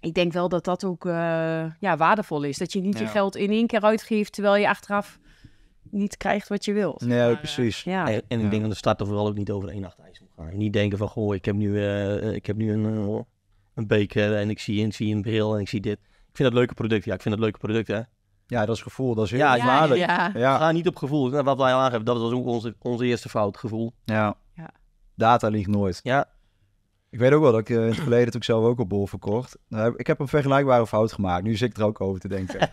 ik denk wel dat dat ook eh, ja, waardevol is. Dat je niet je geld in één keer uitgeeft, terwijl je achteraf niet krijgt wat je wilt. Nee, eh, precies. ja. En, ik denk dat de start er vooral ook niet over één nacht ijs moet gaan. Niet denken van, goh, ik heb nu, ik heb nu een, een beker en ik zie, in zie een bril en ik zie dit. Ik vind dat leuke product. Ja, ik vind dat leuke product, hè. Ja, dat is gevoel. Dat is heel ja, Ja, ja. Ga niet op gevoel. Nou, wat wij aangeven, dat was ook onze, onze eerste fout, gevoel. Ja. Data ligt nooit. Ja. Ik weet ook wel dat ik eh, in het verleden, natuurlijk zelf ook op bol verkocht, nou, ik heb een vergelijkbare fout gemaakt. Nu zit ik er ook over te denken.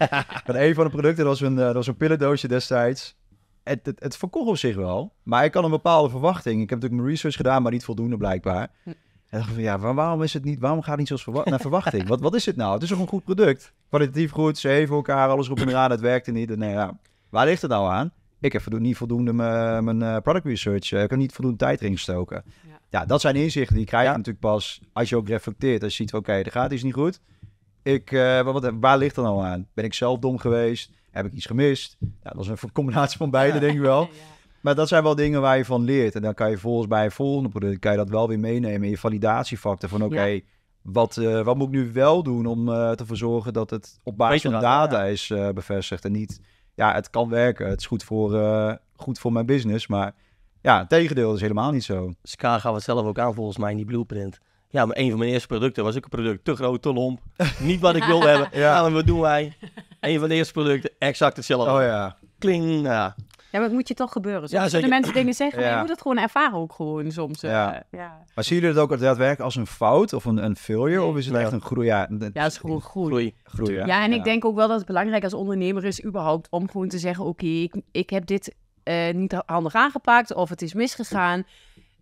met een van de producten, was een, eh, dat was een pillendoosje destijds. Het, het, het verkocht op zich wel, maar ik had een bepaalde verwachting. Ik heb natuurlijk mijn research gedaan, maar niet voldoende blijkbaar. Hm. En van, ja, waarom is het niet, waarom gaat het niet zoals verwa naar verwachting? Wat, wat is het nou? Het is toch een goed product? Kwalitatief goed, ze elkaar, alles op en raad, het werkte niet. Nee, nou ja. Waar ligt het nou aan? Ik heb niet voldoende mijn eh, product research, eh, ik heb niet voldoende tijd erin gestoken. Ja. dat zijn inzichten die krijg je natuurlijk pas als je ook reflecteert. Als je ziet, oké, okay, de gaat is niet goed. Ik, uh, wat, waar ligt dat nou aan? Ben ik zelf dom geweest? Heb ik iets gemist? dat is een combinatie van beide, denk ik wel. Maar dat zijn wel dingen waar je van leert. En dan kan je volgens bij een volgende product kan je dat wel weer meenemen in je validatiefactor. Van oké, wat, eh, wat moet ik nu wel doen om uh, ervoor zorgen dat het op basis van data is eh, bevestigd. En niet, ja, het kan werken. Het is goed voor, goed voor mijn business. Maar ja, het tegendeel is helemaal niet zo. Ska gaf het zelf ook aan volgens mij in die blueprint. Ja, maar een van mijn eerste producten was ook een product te groot, te lomp. Niet wat ik wilde hebben. Ja. en wat doen wij? Een van de eerste producten, exact hetzelfde. Oh ja. Kling, nou maar het moet je toch gebeuren. Soms ja, de mensen dingen zeggen, maar je moet het gewoon ervaren ook gewoon soms. Eh, ja. maar zien jullie het ook daadwerkelijk als een fout of een, een failure? Of is het echt een groei? Ja, het is gewoon groei. groei. ja. en ik denk ook wel dat het belangrijk als ondernemer is überhaupt om gewoon te zeggen, oké, ik, ik heb dit eh, niet handig aangepakt of het is misgegaan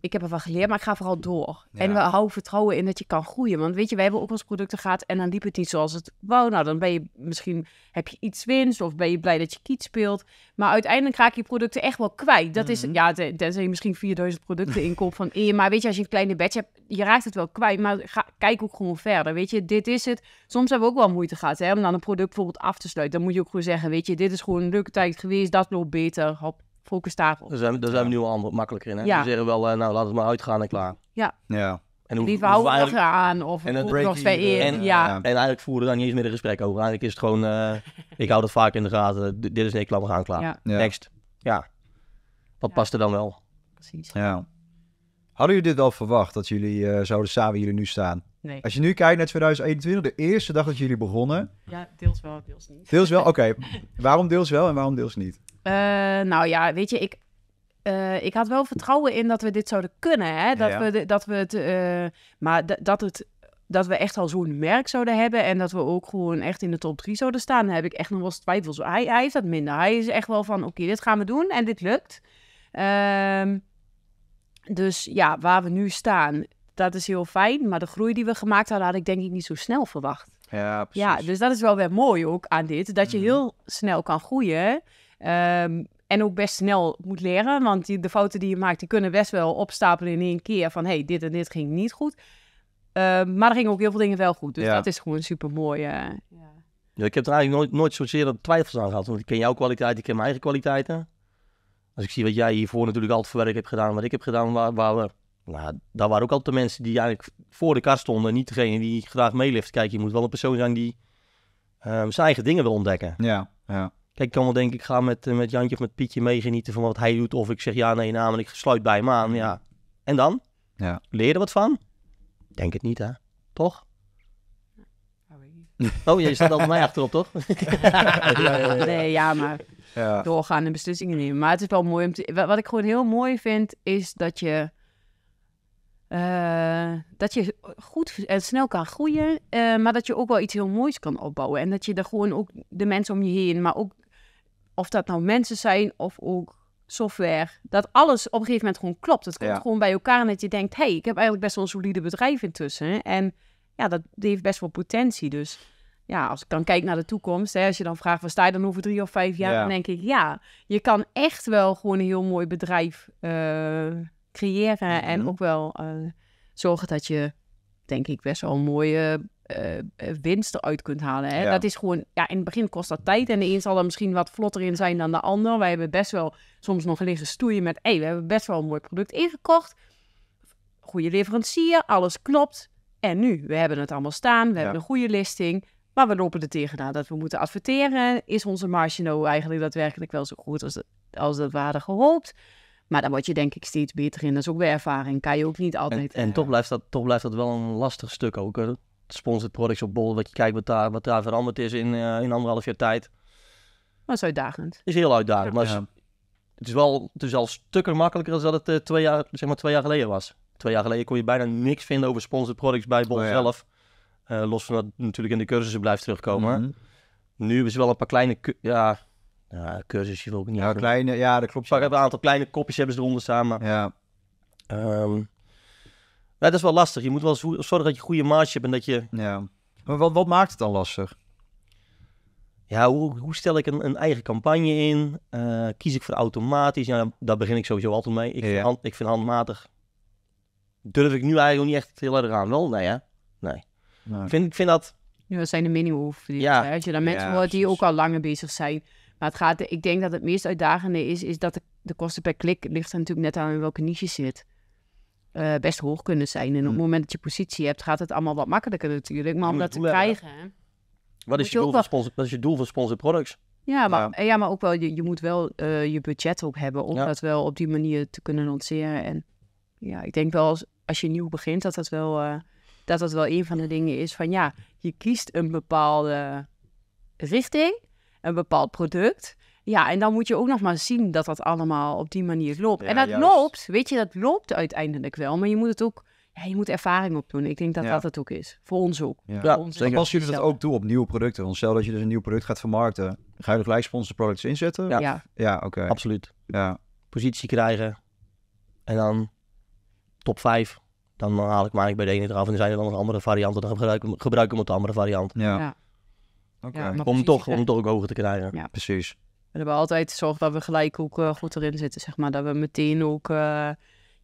ik heb ervan geleerd, maar ik ga vooral door. En we houden vertrouwen in dat je kan groeien. Want weet je, wij hebben ook als producten gehad en dan liep het niet zoals het wou. Nou, dan ben je misschien, heb je iets winst of ben je blij dat je kiet speelt. Maar uiteindelijk raak je producten echt wel kwijt. Dat is, mhm. ja, tenzij je misschien 4000 producten inkoopt van in. Maar weet je, als je een kleine batch hebt, je raakt het wel kwijt. Maar ga, kijk ook gewoon verder. Weet je, dit is het. Soms hebben we ook wel moeite gehad hè, om dan een product bijvoorbeeld af te sluiten. Dan moet je ook gewoon zeggen, weet je, dit is gewoon een leuke tijd geweest, dat loopt beter volkestafel. Daar zijn, daar zijn we nu al makkelijker in. Hè? Ja. zeggen wel, eh, nou laat het maar uitgaan en klaar. Ja. ja. En hoe, we houden aan of en het nog twee En, en eigenlijk voeren we daar niet eens meer een gesprek over. Eigenlijk is het gewoon, eh, ik hou dat vaak in de gaten. dit is niks, laat gaan, klaar. Ja. Next. Ja. Wat past er dan wel? Precies. Ja. Hadden jullie dit al verwacht, dat jullie eh, zouden samen jullie nu staan? Nee. Als je nu kijkt naar 2021, de eerste dag dat jullie begonnen. Ja, deels wel, deels niet. Deels wel, oké. waarom deels wel en waarom deels niet? Eh, nou ja, weet je, ik, eh, ik had wel vertrouwen in dat we dit zouden kunnen. Hè? Dat, We, dat we het. Eh, maar dat het. Dat we echt al zo'n merk zouden hebben en dat we ook gewoon echt in de top 3 zouden staan, heb ik echt nog wel eens twijfels. Hij, hij heeft dat minder. Hij is echt wel van: oké, dit gaan we doen en dit lukt. Ehm, dus ja, waar we nu staan, dat is heel fijn. Maar de groei die we gemaakt hadden, had ik denk ik niet zo snel verwacht. Ja, precies. Ja, dus dat is wel weer mooi ook aan dit. Dat je mhm. heel snel kan groeien. Ehm, en ook best snel moet leren. Want die, de fouten die je maakt, die kunnen best wel opstapelen in één keer. Van hey, dit en dit ging niet goed. Ehm, maar er gingen ook heel veel dingen wel goed. Dus ja. dat is gewoon super mooi. ja. ja. ik heb er eigenlijk nooit, nooit zozeer twijfels aan gehad. Want ik ken jouw kwaliteit, ik ken mijn eigen kwaliteiten. Als ik zie wat jij hiervoor natuurlijk altijd voor werk hebt gedaan, wat ik heb gedaan, waar, waar we nou, daar waren ook altijd de mensen die eigenlijk voor de kar stonden. Niet degene die graag meelift. Kijk, je moet wel een persoon zijn die ehm, zijn eigen dingen wil ontdekken. Ja, ja. Kijk, ik kan wel denk ik ga met, eh, met Jantje of met Pietje meegenieten van wat hij doet. Of ik zeg ja, nee, naam nou, en ik sluit bij hem aan. Ja. En dan? Ja. Leer er wat van? Denk het niet, hè? Toch? Nou, oh, je staat altijd mij achterop, toch? nee, ja, maar doorgaan en beslissingen nemen. Maar het is wel mooi om te... Wat ik gewoon heel mooi vind, is dat je eh, dat je goed en snel kan groeien, eh, maar dat je ook wel iets heel moois kan opbouwen. En dat je er gewoon ook de mensen om je heen, maar ook of dat nou mensen zijn of ook software, dat alles op een gegeven moment gewoon klopt. Het komt gewoon bij elkaar en dat je denkt, hey, ik heb eigenlijk best wel een solide bedrijf intussen. En ja, dat heeft best wel potentie. Dus ja, als ik dan kijk naar de toekomst, hè, als je dan vraagt, waar sta je dan over drie of vijf jaar? Dan denk ik, ja, je kan echt wel gewoon een heel mooi bedrijf... Eh, creëren. En mhm. ook wel eh, zorgen dat je, denk ik, best wel een mooie uh, winst eruit kunt halen. Hè? Dat is gewoon, ja, in het begin kost dat tijd. En de een zal er misschien wat vlotter in zijn dan de ander. Wij hebben best wel soms nog liggen stoeien met, hey, we hebben best wel een mooi product ingekocht. Goede leverancier, alles klopt. En nu, we hebben het allemaal staan, we hebben een goede listing. Maar we lopen er tegenaan dat we moeten adverteren. Is onze marge nou eigenlijk daadwerkelijk wel zo goed als als dat we hadden gehoopt? Maar daar word je denk ik steeds beter in. Dat is ook weer ervaring. Kan je ook niet altijd. En, en eh, toch, blijft dat, toch blijft dat wel een lastig stuk ook. Sponsored products op bol, dat je kijkt wat daar, wat daar veranderd is in, eh, in anderhalf jaar tijd. Dat is uitdagend. Is heel uitdagend. Maar het, is wel, het is al stukken makkelijker dan dat het uh, twee, jaar, zeg maar twee jaar geleden was. Twee jaar geleden kon je bijna niks vinden over sponsored products bij Bol oh zelf. los van dat natuurlijk in de cursussen blijft terugkomen. Mm Nu is wel een paar kleine, ja, ja, cursusje wil ik niet. Ja, kleine, ja dat klopt. Ze hebben een aantal kleine kopjes hebben ze eronder maar. Ja. Um, dat is wel lastig. Je moet wel zorgen dat je goede marge hebt en dat je... Ja. Maar wat, wat maakt het dan lastig? Ja, hoe, hoe stel ik een, een, eigen campagne in? Eh, kies ik voor automatisch? Ja, daar begin ik sowieso altijd mee. Ik, ja, Vind, ik vind handmatig... Durf ik nu eigenlijk niet echt heel erg aan. Wel, nee hè? Nee. nee. Ik, vind, ik vind dat... Nu, zijn de mini-hoofden. Ja. je dan mensen wordt die ook al langer bezig zijn maar het gaat, ik denk dat het meest uitdagende is, is dat de, kosten per klik ligt er natuurlijk net aan in welke niche zit. Eh, best hoog kunnen zijn. En op het mm. moment dat je positie hebt, gaat het allemaal wat makkelijker natuurlijk. Maar om dat te krijgen. wat, is je doel van sponsor, wat is je doel products? Ja, maar, eh, ja. maar ook wel, je, moet wel eh, je budget op hebben om dat wel op die manier te kunnen lanceren. En ja, ik denk wel als, als je nieuw begint, dat dat wel, dat dat wel een van de dingen is van ja, je kiest een bepaalde richting een bepaald product. Ja, en dan moet je ook nog maar zien dat dat allemaal op die manier loopt. en dat loopt, weet je, dat loopt uiteindelijk wel. Maar je moet het ook, ja, je moet ervaring opdoen. Ik denk dat dat het ook is. Voor ons ook. Ja, Pas jullie dat ook toe op nieuwe producten? Want stel dat je dus een nieuw product gaat vermarkten, ga je gelijk sponsor products inzetten? Ja. Ja, oké. Absoluut. Ja. Positie krijgen en dan top 5. Dan haal ik maar ik bij de ene eraf en dan zijn er dan nog andere varianten. Dan gebruik ik, hem op de andere variant. ja om, toch, om toch ook hoger te krijgen. Ja. Precies. We hebben altijd zorg dat we gelijk ook eh, goed erin zitten, zeg maar. Dat we meteen ook... Eh,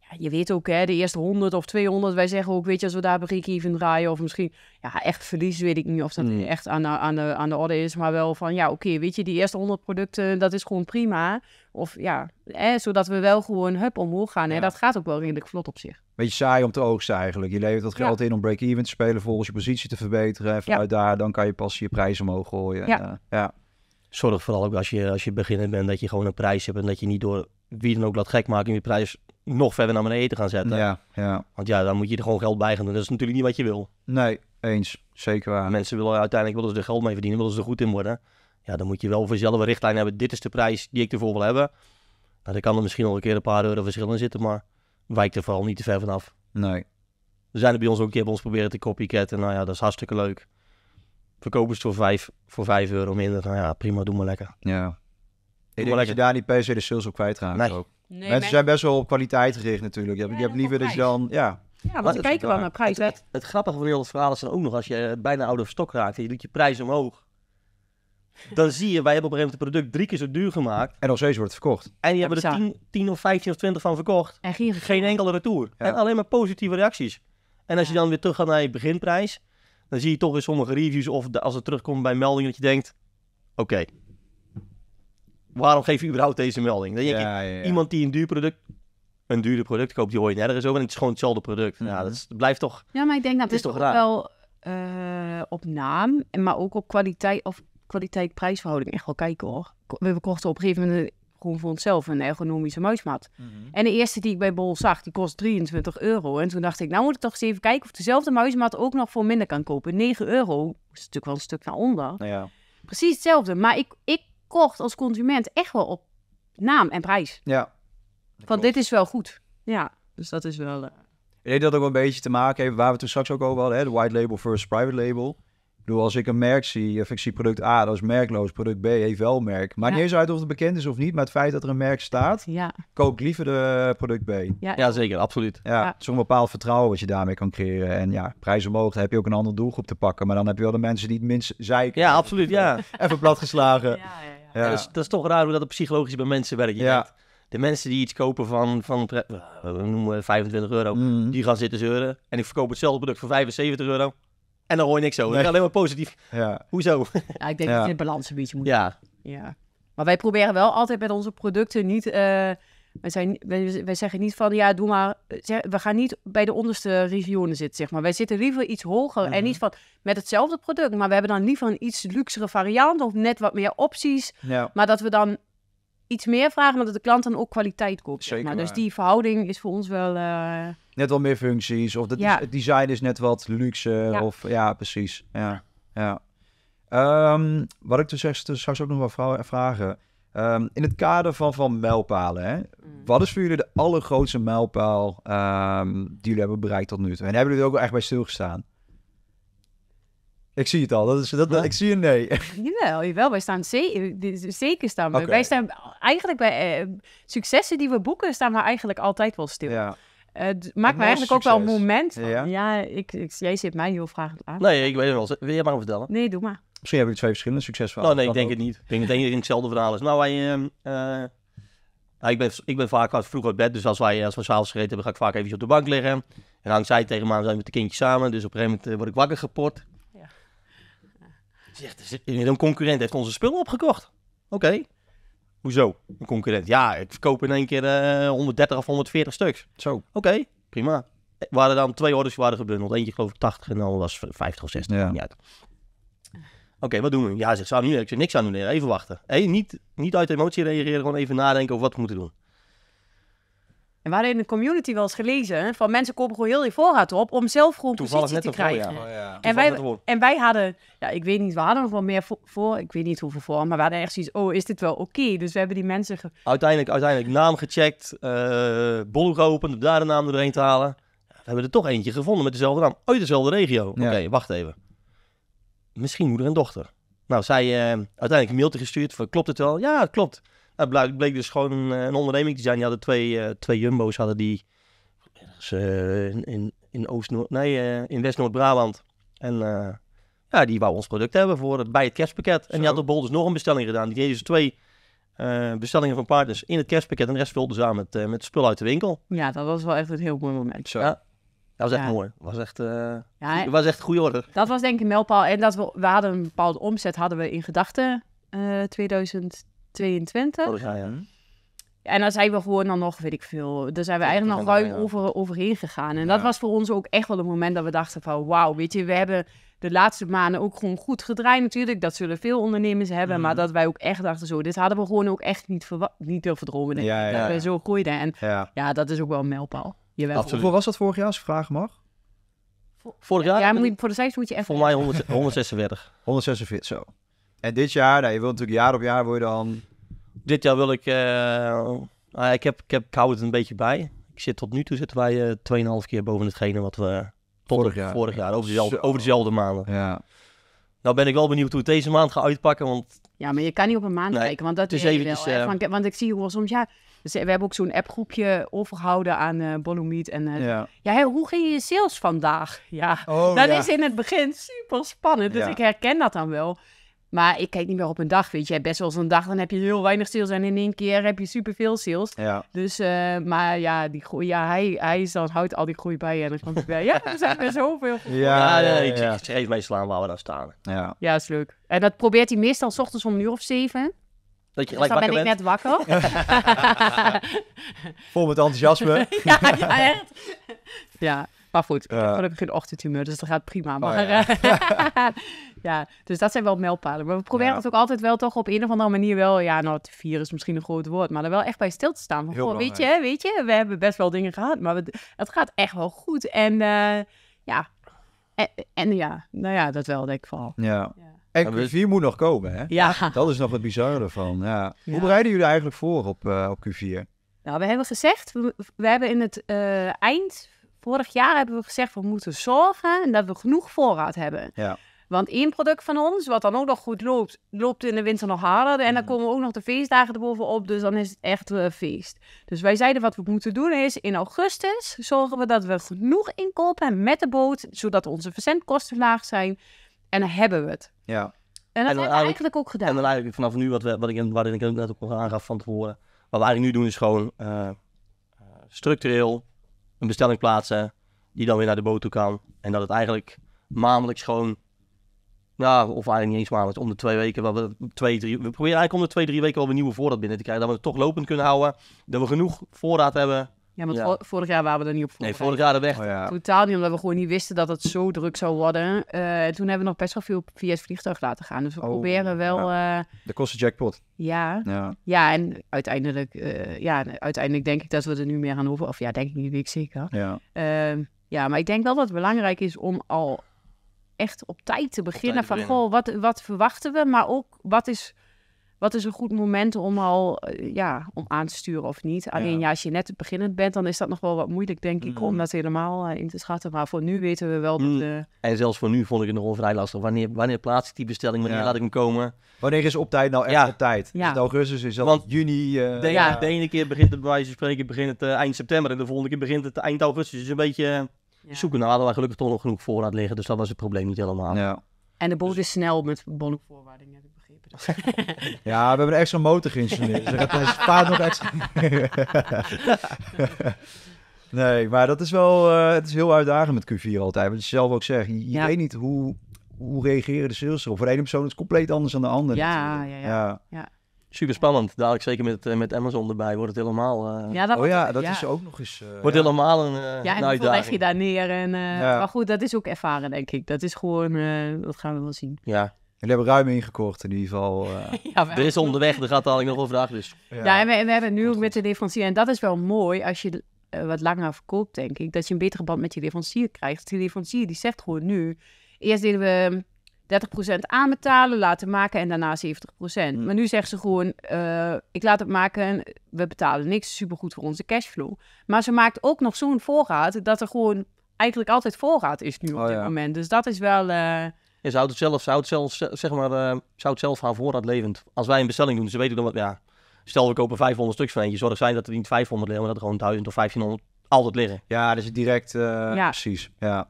ja, je weet ook, hè, de eerste 100 of 200, wij zeggen ook, weet je, als we daar begin even draaien of misschien... Ja, echt verlies weet ik niet of dat mm. echt aan, aan, de, aan de orde is. Maar wel van, ja, oké, weet je, die eerste 100 producten, dat is gewoon prima. Of ja, hè, zodat we wel gewoon, hup, omhoog gaan. Hè. Dat gaat ook wel redelijk vlot op zich beetje saai om te oogsten eigenlijk. Je levert dat geld in om break-even te spelen, volgens je positie te verbeteren. En vanuit daar, dan kan je pas je prijzen omhoog gooien. Ja. Eh, ja. Zorg vooral ook als je, als je beginner bent dat je gewoon een prijs hebt en dat je niet door wie dan ook laat gek maken om je prijs nog verder naar beneden te gaan zetten. Ja, ja. Want ja, dan moet je er gewoon geld bij gaan doen. Dat is natuurlijk niet wat je wil. Nee, eens. Zeker waar. Mensen willen uiteindelijk willen ze er geld mee verdienen, willen ze er goed in worden. Ja, dan moet je wel voor jezelf een richtlijn hebben. Dit is de prijs die ik ervoor wil hebben. Nou, dan kan er misschien al een keer een paar euro verschil in zitten, maar wijkt er vooral niet te ver vanaf. Nee. We zijn er bij ons ook keer bij een ons proberen te copycatten. Nou ja, dat is hartstikke leuk. Verkopen ze voor vijf, voor vijf euro minder. Nou ja, prima, doe maar lekker. Ja. Ik denk dat je daar niet per se de sales op kwijtraakt. Nee. Ook. Nee, Mensen zijn best wel op kwaliteit gericht natuurlijk. Je hebt, je hebt liever dat je dan... Ja, Ja, want kijken wel naar prijs. Het grappige van heel het verhaal is dan ook nog als je eh, bijna oude stok raakt en je doet je prijs omhoog dan zie je, wij hebben op een gegeven moment het product drie keer zo duur gemaakt. En al steeds wordt het verkocht. En die hebben er 10, of 15 of 20 van verkocht. En geen, enkele retour. En alleen maar positieve reacties. En als je dan weer terug gaat naar je beginprijs, dan zie je toch in sommige reviews of als het terugkomt bij meldingen dat je denkt, oké, waarom geef je überhaupt deze melding? Dan denk je, Iemand die een duur product een duurder product koopt, die hoor je nergens over. En het is gewoon hetzelfde product. Mhm. Ja, dat, blijft toch. Ja, maar ik denk dat het is toch wel eh, op naam, maar ook op kwaliteit of kwaliteit-prijsverhouding echt wel kijken hoor. We kochten op een gegeven moment gewoon voor onszelf een ergonomische muismat. Mhm. En de eerste die ik bij Bol zag, die kost 23 euro. En toen dacht ik, nou moet ik toch eens even kijken of dezelfde muismat ook nog voor minder kan kopen. 9 euro is natuurlijk wel een stuk naar onder. ja. Precies hetzelfde. Maar ik, ik kocht als consument echt wel op naam en prijs. Ja. Want dit is wel goed. Ja, dus dat is wel. Uh... Ik denk dat ook een beetje te maken heeft waar we het straks ook over hadden, hè? de white label versus private label als ik een merk zie, of ik zie product A, dat is merkloos, product B heeft wel merk. Maakt niet eens uit of het bekend is of niet, maar het feit dat er een merk staat, ja. koop liever de eh, product B. Ja, zeker, absoluut. Ja, Zo'n bepaald vertrouwen wat je daarmee kan creëren. En ja, prijs omhoog, dan heb je ook een andere doelgroep te pakken. Maar dan heb je wel de mensen die het minst zeiken. Ja, absoluut, ja. Even platgeslagen. Ja, dat is, dat, is, toch raar hoe dat psychologisch bij mensen werkt. Je ja. de mensen die iets kopen van, van we noemen 25 euro, mhm. die gaan zitten zeuren. En ik verkoop hetzelfde product voor 75 euro. En dan hoor je niks over. Nee. Alleen maar positief. Ja. Hoezo? Ja, ik denk dat je de balans een beetje moet ja. ja. Maar wij proberen wel altijd met onze producten niet... Uh, wij, zijn, wij, wij, zeggen niet van, ja, doe maar... Eh, we gaan niet bij de onderste regionen zitten, zeg maar. Wij zitten liever iets hoger. En mhm. niet van, met hetzelfde product. Maar we hebben dan liever een iets luxere variant... of net wat meer opties. Ja. Maar dat we dan iets meer vragen, maar dat de klant dan ook kwaliteit koopt. Zeker maar. Dus die verhouding is voor ons wel... Eh, net wat meer functies, of dat ja. het design is net wat luxe, of ja, precies. Ja, ja. Um, wat ik dus, dus zou straks ook nog wel vragen. Ehm, in het kader van, van mijlpalen, hè? Mm. wat is voor jullie de allergrootste mijlpaal ehm, die jullie hebben bereikt tot nu toe? En hebben jullie er ook echt bij stilgestaan? Ik zie het al. Dat is, dat, Ik zie een nee. Jawel, jawel. Wij staan zeker, staan Wij staan eigenlijk bij eh, successen die we boeken, staan we eigenlijk altijd wel stil. Ja. Eh, maakt me eigenlijk ook wel een moment ja, ik, ik, jij zit mij heel vragen. aan. Nee, ik weet wel. Wil je maar vertellen? Nee, doe maar. Misschien hebben we twee verschillende succesverhalen. Nou, nee, ik denk het niet. Ik denk, meteen dat hetzelfde verhaal is. Nou, wij, ehm, eh, nou, ik, ben, ik ben vaak vroeg uit bed, dus als, wij, als we s'avonds gereden hebben, ga ik vaak even op de bank liggen. En hangt zij tegen mij we zijn met de kindjes samen. Dus op een gegeven moment word ik wakker geport. Zegt een concurrent heeft onze spullen opgekocht. Oké. Hoezo? Een concurrent. Ja, ik verkoop in één keer 130 eh, of 140 stuks. Zo. Oké, prima. Er eh, waren dan twee orders waren gebundeld. Eentje geloof ik 80 en dan was 50 of 60. Ja. Oké, wat doen we? Ja, ze annuleren. nu niks niks doen. Even wachten. Hey, niet, niet uit emotie reageren. Gewoon even nadenken over wat we moeten doen. En we hadden in de community wel eens gelezen van mensen kopen gewoon heel die voorraad op om zelf gewoon Toevallig positie net te krijgen. Oh, en, wij, en wij hadden, ja, ik weet niet, we hadden nog wel meer voor, voor, ik weet niet hoeveel voor, maar we hadden echt zoiets, oh, is dit wel oké? Dus we hebben die mensen... Uiteindelijk, uiteindelijk naam gecheckt, uh, bol geopend, daar de naam doorheen te halen. We hebben er toch eentje gevonden met dezelfde naam, uit dezelfde regio. Oké, wacht even. Misschien moeder en dochter. Nou, zij eh, uiteindelijk een mailtje gestuurd van, klopt het wel? Ja, het klopt. Het bleek, dus gewoon een, eh, een, onderneming te zijn. Die hadden twee, eh, twee jumbo's, hadden die ergens eh, in, in, Oost -Noord, nee, in West-Noord-Brabant. En ja, die wou ons product hebben voor het, bij het kerstpakket. En die had op Bol dus nog een bestelling gedaan. Die deden dus twee bestellingen van partners in het kerstpakket. En de rest vulde ze aan met, met spul uit de winkel. Ja, dat was wel echt een heel mooi moment. Zo. Ja. Dat was echt mooi. was echt, uh, ja, was echt goede orde. Dat was denk ik een mijlpaal. En dat we, we hadden een bepaalde omzet hadden we in gedachten 2010. 22. Oh, ja, En dan zijn we gewoon dan nog, weet ik veel, daar zijn we eigenlijk nog ruim over, overheen gegaan. En dat was voor ons ook echt wel een moment dat we dachten van, wauw, weet je, we hebben de laatste maanden ook gewoon goed gedraaid natuurlijk. Dat zullen veel ondernemers hebben, mhm. maar dat wij ook echt dachten zo, dit hadden we gewoon ook echt niet, niet durven dromen. ja, dat we zo groeiden. En ja. dat is ook wel een mijlpaal. Hoeveel was dat vorig jaar, als ik vraag mag? Vorig jaar? Ja, moet voor de moet je even... Voor mij 100, 146. 146, zo. En dit jaar, nou, je wilt natuurlijk jaar op jaar worden dan... Dit jaar wil ik... Uh, ik heb, ik heb koud een beetje bij. Ik zit tot nu toe zitten wij uh, eh, 2,5 keer boven hetgene wat we... vorig jaar. Vorig jaar, over dezelfde, over dezelfde maanden. Ja. Nou ben ik wel benieuwd hoe het deze maand gaat uitpakken, want... Ja, maar je kan niet op een maand kijken, want dat is dus Wel, want, eh, want, ik zie hoe soms, ja... Dus, we hebben ook zo'n appgroepje overgehouden aan uh, meet En ja, hoe ging je sales vandaag? Ja, oh, dat is in het begin super spannend. Dus ik herken dat dan wel. Maar ik kijk niet meer op een dag, weet je. Best wel zo'n dag, dan heb je heel weinig sales en in één keer heb je superveel sales. Ja. Dus, eh, maar ja, die groei, ja hij, hij is dan, houdt al die groei bij en dan kwam ik bij. Ja, er zijn er zoveel. Ja, ja, ik ja, ja. mee slaan waar we dan nou staan. Ja. ja, is leuk. En dat probeert hij meestal s ochtends om een uur of zeven. Dat je dus gelijk dus dan ben ik net wakker. Vol met enthousiasme. ja, ja, echt. ja, maar goed. heb Ik heb geen ochtendhumeur, dus dat gaat prima. Oh, maar, eh, ja, dus dat zijn wel mijlpalen. Maar we proberen het ook altijd wel toch op een of andere manier wel... Ja, nou, te vieren is misschien een groot woord, maar er wel echt bij stil te staan. weet je, weet je, we hebben best wel dingen gehad, maar het gaat echt wel goed. En eh, ja, en, ja, nou ja, dat wel, denk ik vooral. Ja. En Q4 moet nog komen, hè? Ja. Dat is nog het bizarre van. Ja. Hoe bereiden jullie eigenlijk voor op, eh, op Q4? Nou, we hebben gezegd, we, hebben in het eh, eind vorig jaar hebben we gezegd, we moeten zorgen dat we genoeg voorraad hebben. Ja. Want één product van ons, wat dan ook nog goed loopt, loopt in de winter nog harder. En dan mhm. komen ook nog de feestdagen erbovenop. Dus dan is het echt een eh, feest. Dus wij zeiden wat we moeten doen is, in augustus zorgen we dat we genoeg inkopen met de boot. Zodat onze verzendkosten laag zijn. En dan hebben we het. Ja. En dat hebben we eigenlijk ook gedaan. En dan eigenlijk vanaf nu, wat, we, wat, ik, wat ik net ook al aangaf van tevoren. Wat we eigenlijk nu doen is gewoon eh, eh, structureel een bestelling plaatsen. Die dan weer naar de boot toe kan. En dat het eigenlijk maandelijks gewoon nou, of eigenlijk niet eens maandelijks. Om de twee weken. Wel we, twee, drie, we proberen eigenlijk om de twee, drie weken al weer nieuwe voorraad binnen te krijgen. Dat we het toch lopend kunnen houden. Dat we genoeg voorraad hebben. Ja, want vorig jaar waren we er niet op voorbereid. Nee, vorig jaar er weg. Oh ja. Totaal niet, omdat we gewoon niet wisten dat het zo druk zou worden. Uh, toen hebben we nog best wel veel via het vliegtuig laten gaan. Dus we oh, proberen wel... Ja. Uh... Eh, de kosten jackpot. Ja. ja. Ja, en uiteindelijk, eh, ja, uiteindelijk denk ik dat we er nu meer aan over... Of ja, denk ik niet, weet ik zeker. Ja. Ehm, ja, maar ik denk wel dat het belangrijk is om al echt op tijd te beginnen. van goh, wat, wat verwachten we? Maar ook wat is, wat is een goed moment om al eh, ja, om aan te sturen of niet? Alleen ja. als je net beginnend bent, dan is dat nog wel wat moeilijk, denk ik, om mm. dat helemaal eh, in te schatten. Maar voor nu weten we wel. Dat, mm. En zelfs voor nu vond ik het nog vrij lastig. Wanneer, wanneer plaats ik die bestelling? Wanneer laat ik hem komen? Wanneer is op tijd nou echt ja. op tijd? Ja. augustus? Is dat Want juni? Uh, de, ene keer begint het bij wijze spreken begint het, eind september en de volgende keer begint het eind augustus. Dus een beetje ja. Zoeken hadden we gelukkig toch nog genoeg voorraad liggen, dus dat was het probleem niet helemaal. Ja. En de boot dus- is snel met bonnevoorwaarding, heb ik begrepen. ja, we hebben een extra motor geïnstalleerd. Dus dat is paard nog extra. nee, maar dat is wel. Eh, het is heel uitdagend met Q4 altijd. Wat je zelf ook zegt. Je, weet niet hoe, hoe reageren de sales erop. Voor de ene persoon is het compleet anders dan de andere. Ja, ja, ja, ja. Super spannend. Dadelijk zeker met, eh, met Amazon erbij wordt het helemaal. Eh, ja, dat oh ja, dat is ook nog eens. Eh, wordt helemaal een. Uh, ja, en hoe leg je daar neer. En, Maar goed, dat is ook ervaren, denk ik. Dat is gewoon, dat gaan we wel zien. Ja. Jullie hebben ruim ingekocht in ieder geval. er is onderweg, daar gaat dadelijk nog een vraag. Dus. Ja, en we, en we hebben nu ook met de leverancier. En dat is wel mooi als je wat langer verkoopt, denk ik. Dat je een betere band met je leverancier krijgt. Die leverancier die zegt gewoon nu. Eerst deden we 30% aanbetalen, laten maken en daarna 70%. Mm. Maar nu zegt ze gewoon, eh, ik laat het maken, we betalen niks, supergoed voor onze cashflow. Maar ze maakt ook nog zo'n voorraad dat er gewoon eigenlijk altijd voorraad is nu op oh dit moment. Dus dat is wel... Uh... Ja, ze houdt het zelf, ze houdt zelf, zeg maar, uh, ze houdt zelf haar voorraad levend. Als wij een bestelling doen, ze weten dan wat, ja, stel we kopen 500 stuks van eentje, zorg zij dat er niet 500 liggen, maar dat er gewoon 1000 of 1500 altijd liggen. Ja, dat is direct, precies, ja.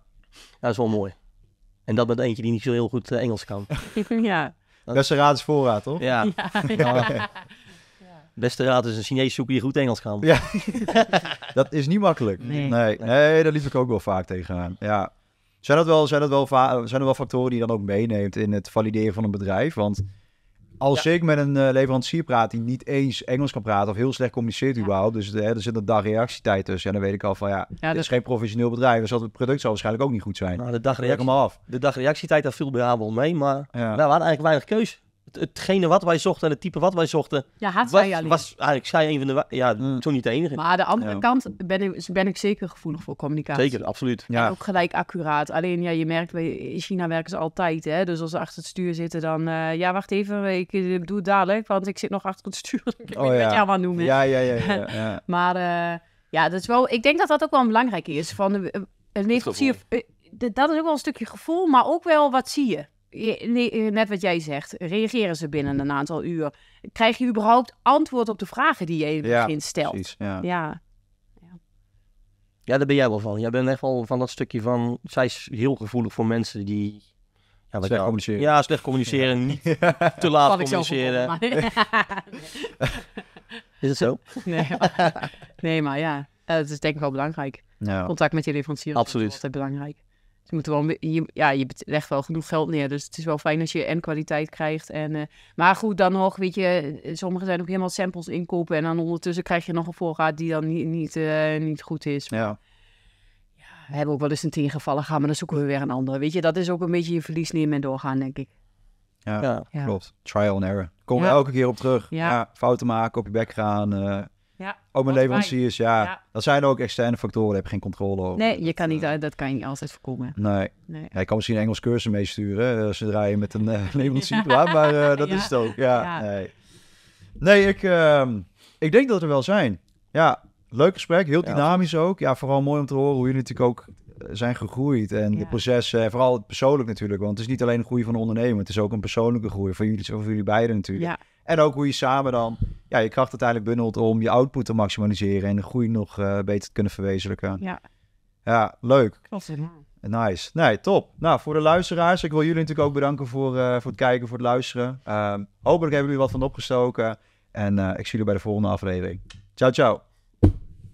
Dat is wel mooi. En dat met eentje die niet zo heel goed eh, Engels kan. ja. Dat raad is voorraad, toch? Ja. ja. Beste raad is een Chinees soep die goed Engels kan. Ja. dat is niet makkelijk. Nee. Nee, nee daar liep ik ook wel vaak tegenaan. Ja. Zijn, dat wel, zijn, dat wel zijn er wel factoren die je dan ook meeneemt in het valideren van een bedrijf? Want als ja. ik met een eh, leverancier praat die niet eens Engels kan praten of heel slecht communiceert überhaupt, dus eh, er zit een dag reactietijd tussen. En dan weet ik al van ja, ja is geen professioneel bedrijf, dus dat het product zal waarschijnlijk ook niet goed zijn. Nou, de dagreactie... af. De dagreactietijd, dat viel bij wel mee, maar we hadden eigenlijk weinig keus hetgene wat wij zochten en het type wat wij zochten. Ja, was, was eigenlijk zij een van de. Ja, mm. niet de enige. Maar aan de andere kant ben ik, ben ik zeker gevoelig voor communicatie. Zeker, absoluut. Ja. ook gelijk accuraat. Alleen ja, je merkt bij in China werken ze altijd. Hè? Dus als ze achter het stuur zitten, dan. Eh, ja, wacht even, ik eh, doe het dadelijk, want ik zit nog achter het stuur. ik oh, weet ja. wat jou noemen. Ja, ja, ja. ja, maar eh, ja, dat is wel. Ik denk dat dat ook wel belangrijk is. Van, een leverancier. Dat is ook wel een stukje gevoel, maar ook wel wat zie je. Eh, net wat jij zegt, reageren ze binnen een aantal uur? Krijg je überhaupt antwoord op de vragen die je in het begin stelt? ja. ja. Ja, daar ben jij wel van. Jij bent echt wel van dat stukje van... Zij is heel gevoelig voor mensen die... Ja, slecht communiceren. Ja, slecht communiceren. Niet te laat communiceren. is het zo? Nee, maar, nee, maar ja. Eh, het is denk ik wel belangrijk. Contact met je leverancier Absoluut. is altijd belangrijk je, moet wel, je, ja, je legt wel genoeg geld neer. Dus het is wel fijn als je en kwaliteit krijgt. En, eh, maar goed, dan nog, weet je, eh, sommige zijn ook helemaal samples inkopen. En dan ondertussen krijg je nog een voorraad die dan niet, niet, eh, niet goed is. Ja. ja. We hebben ook wel eens een tien gevallen gaan, maar dan zoeken we weer een ander. Weet je, dat is ook een beetje je verlies nemen en doorgaan, denk ik. Ja, ja. klopt. Trial and error. Kom elke keer op terug. Ja. fouten maken, op je bek gaan. Ja, ook oh, mijn leveranciers, ja. ja. Dat zijn ook externe factoren, daar heb je geen controle over. Nee, je kan niet, eh, eh, dat kan je niet altijd voorkomen. Nee. nee. je kan misschien een Engels cursus meesturen, uh, zodra je met een uh, leverancier maar dat is het ook. Ja, nee. Nee, ik, ehm, ik denk dat er wel zijn. Ja, leuk gesprek, heel dynamisch ook. Ja, vooral mooi om te horen hoe jullie natuurlijk ook zijn gegroeid. En de processen, vooral persoonlijk natuurlijk. Want het is niet alleen een groei van de ondernemer. Het is ook een persoonlijke groei van jullie, van jullie beiden natuurlijk. Ja. En ook hoe je samen dan ja, je kracht uiteindelijk bundelt om je output te maximaliseren en de groei nog eh, beter te kunnen verwezenlijken. Ja, ja leuk. Klopt. Nice. Nee, top. Nou, voor de luisteraars, ik wil jullie natuurlijk ook bedanken voor, eh, voor het kijken, voor het luisteren. Ehm, hopelijk hebben jullie wat van opgestoken. En eh, ik zie jullie bij de volgende aflevering. Ciao, ciao.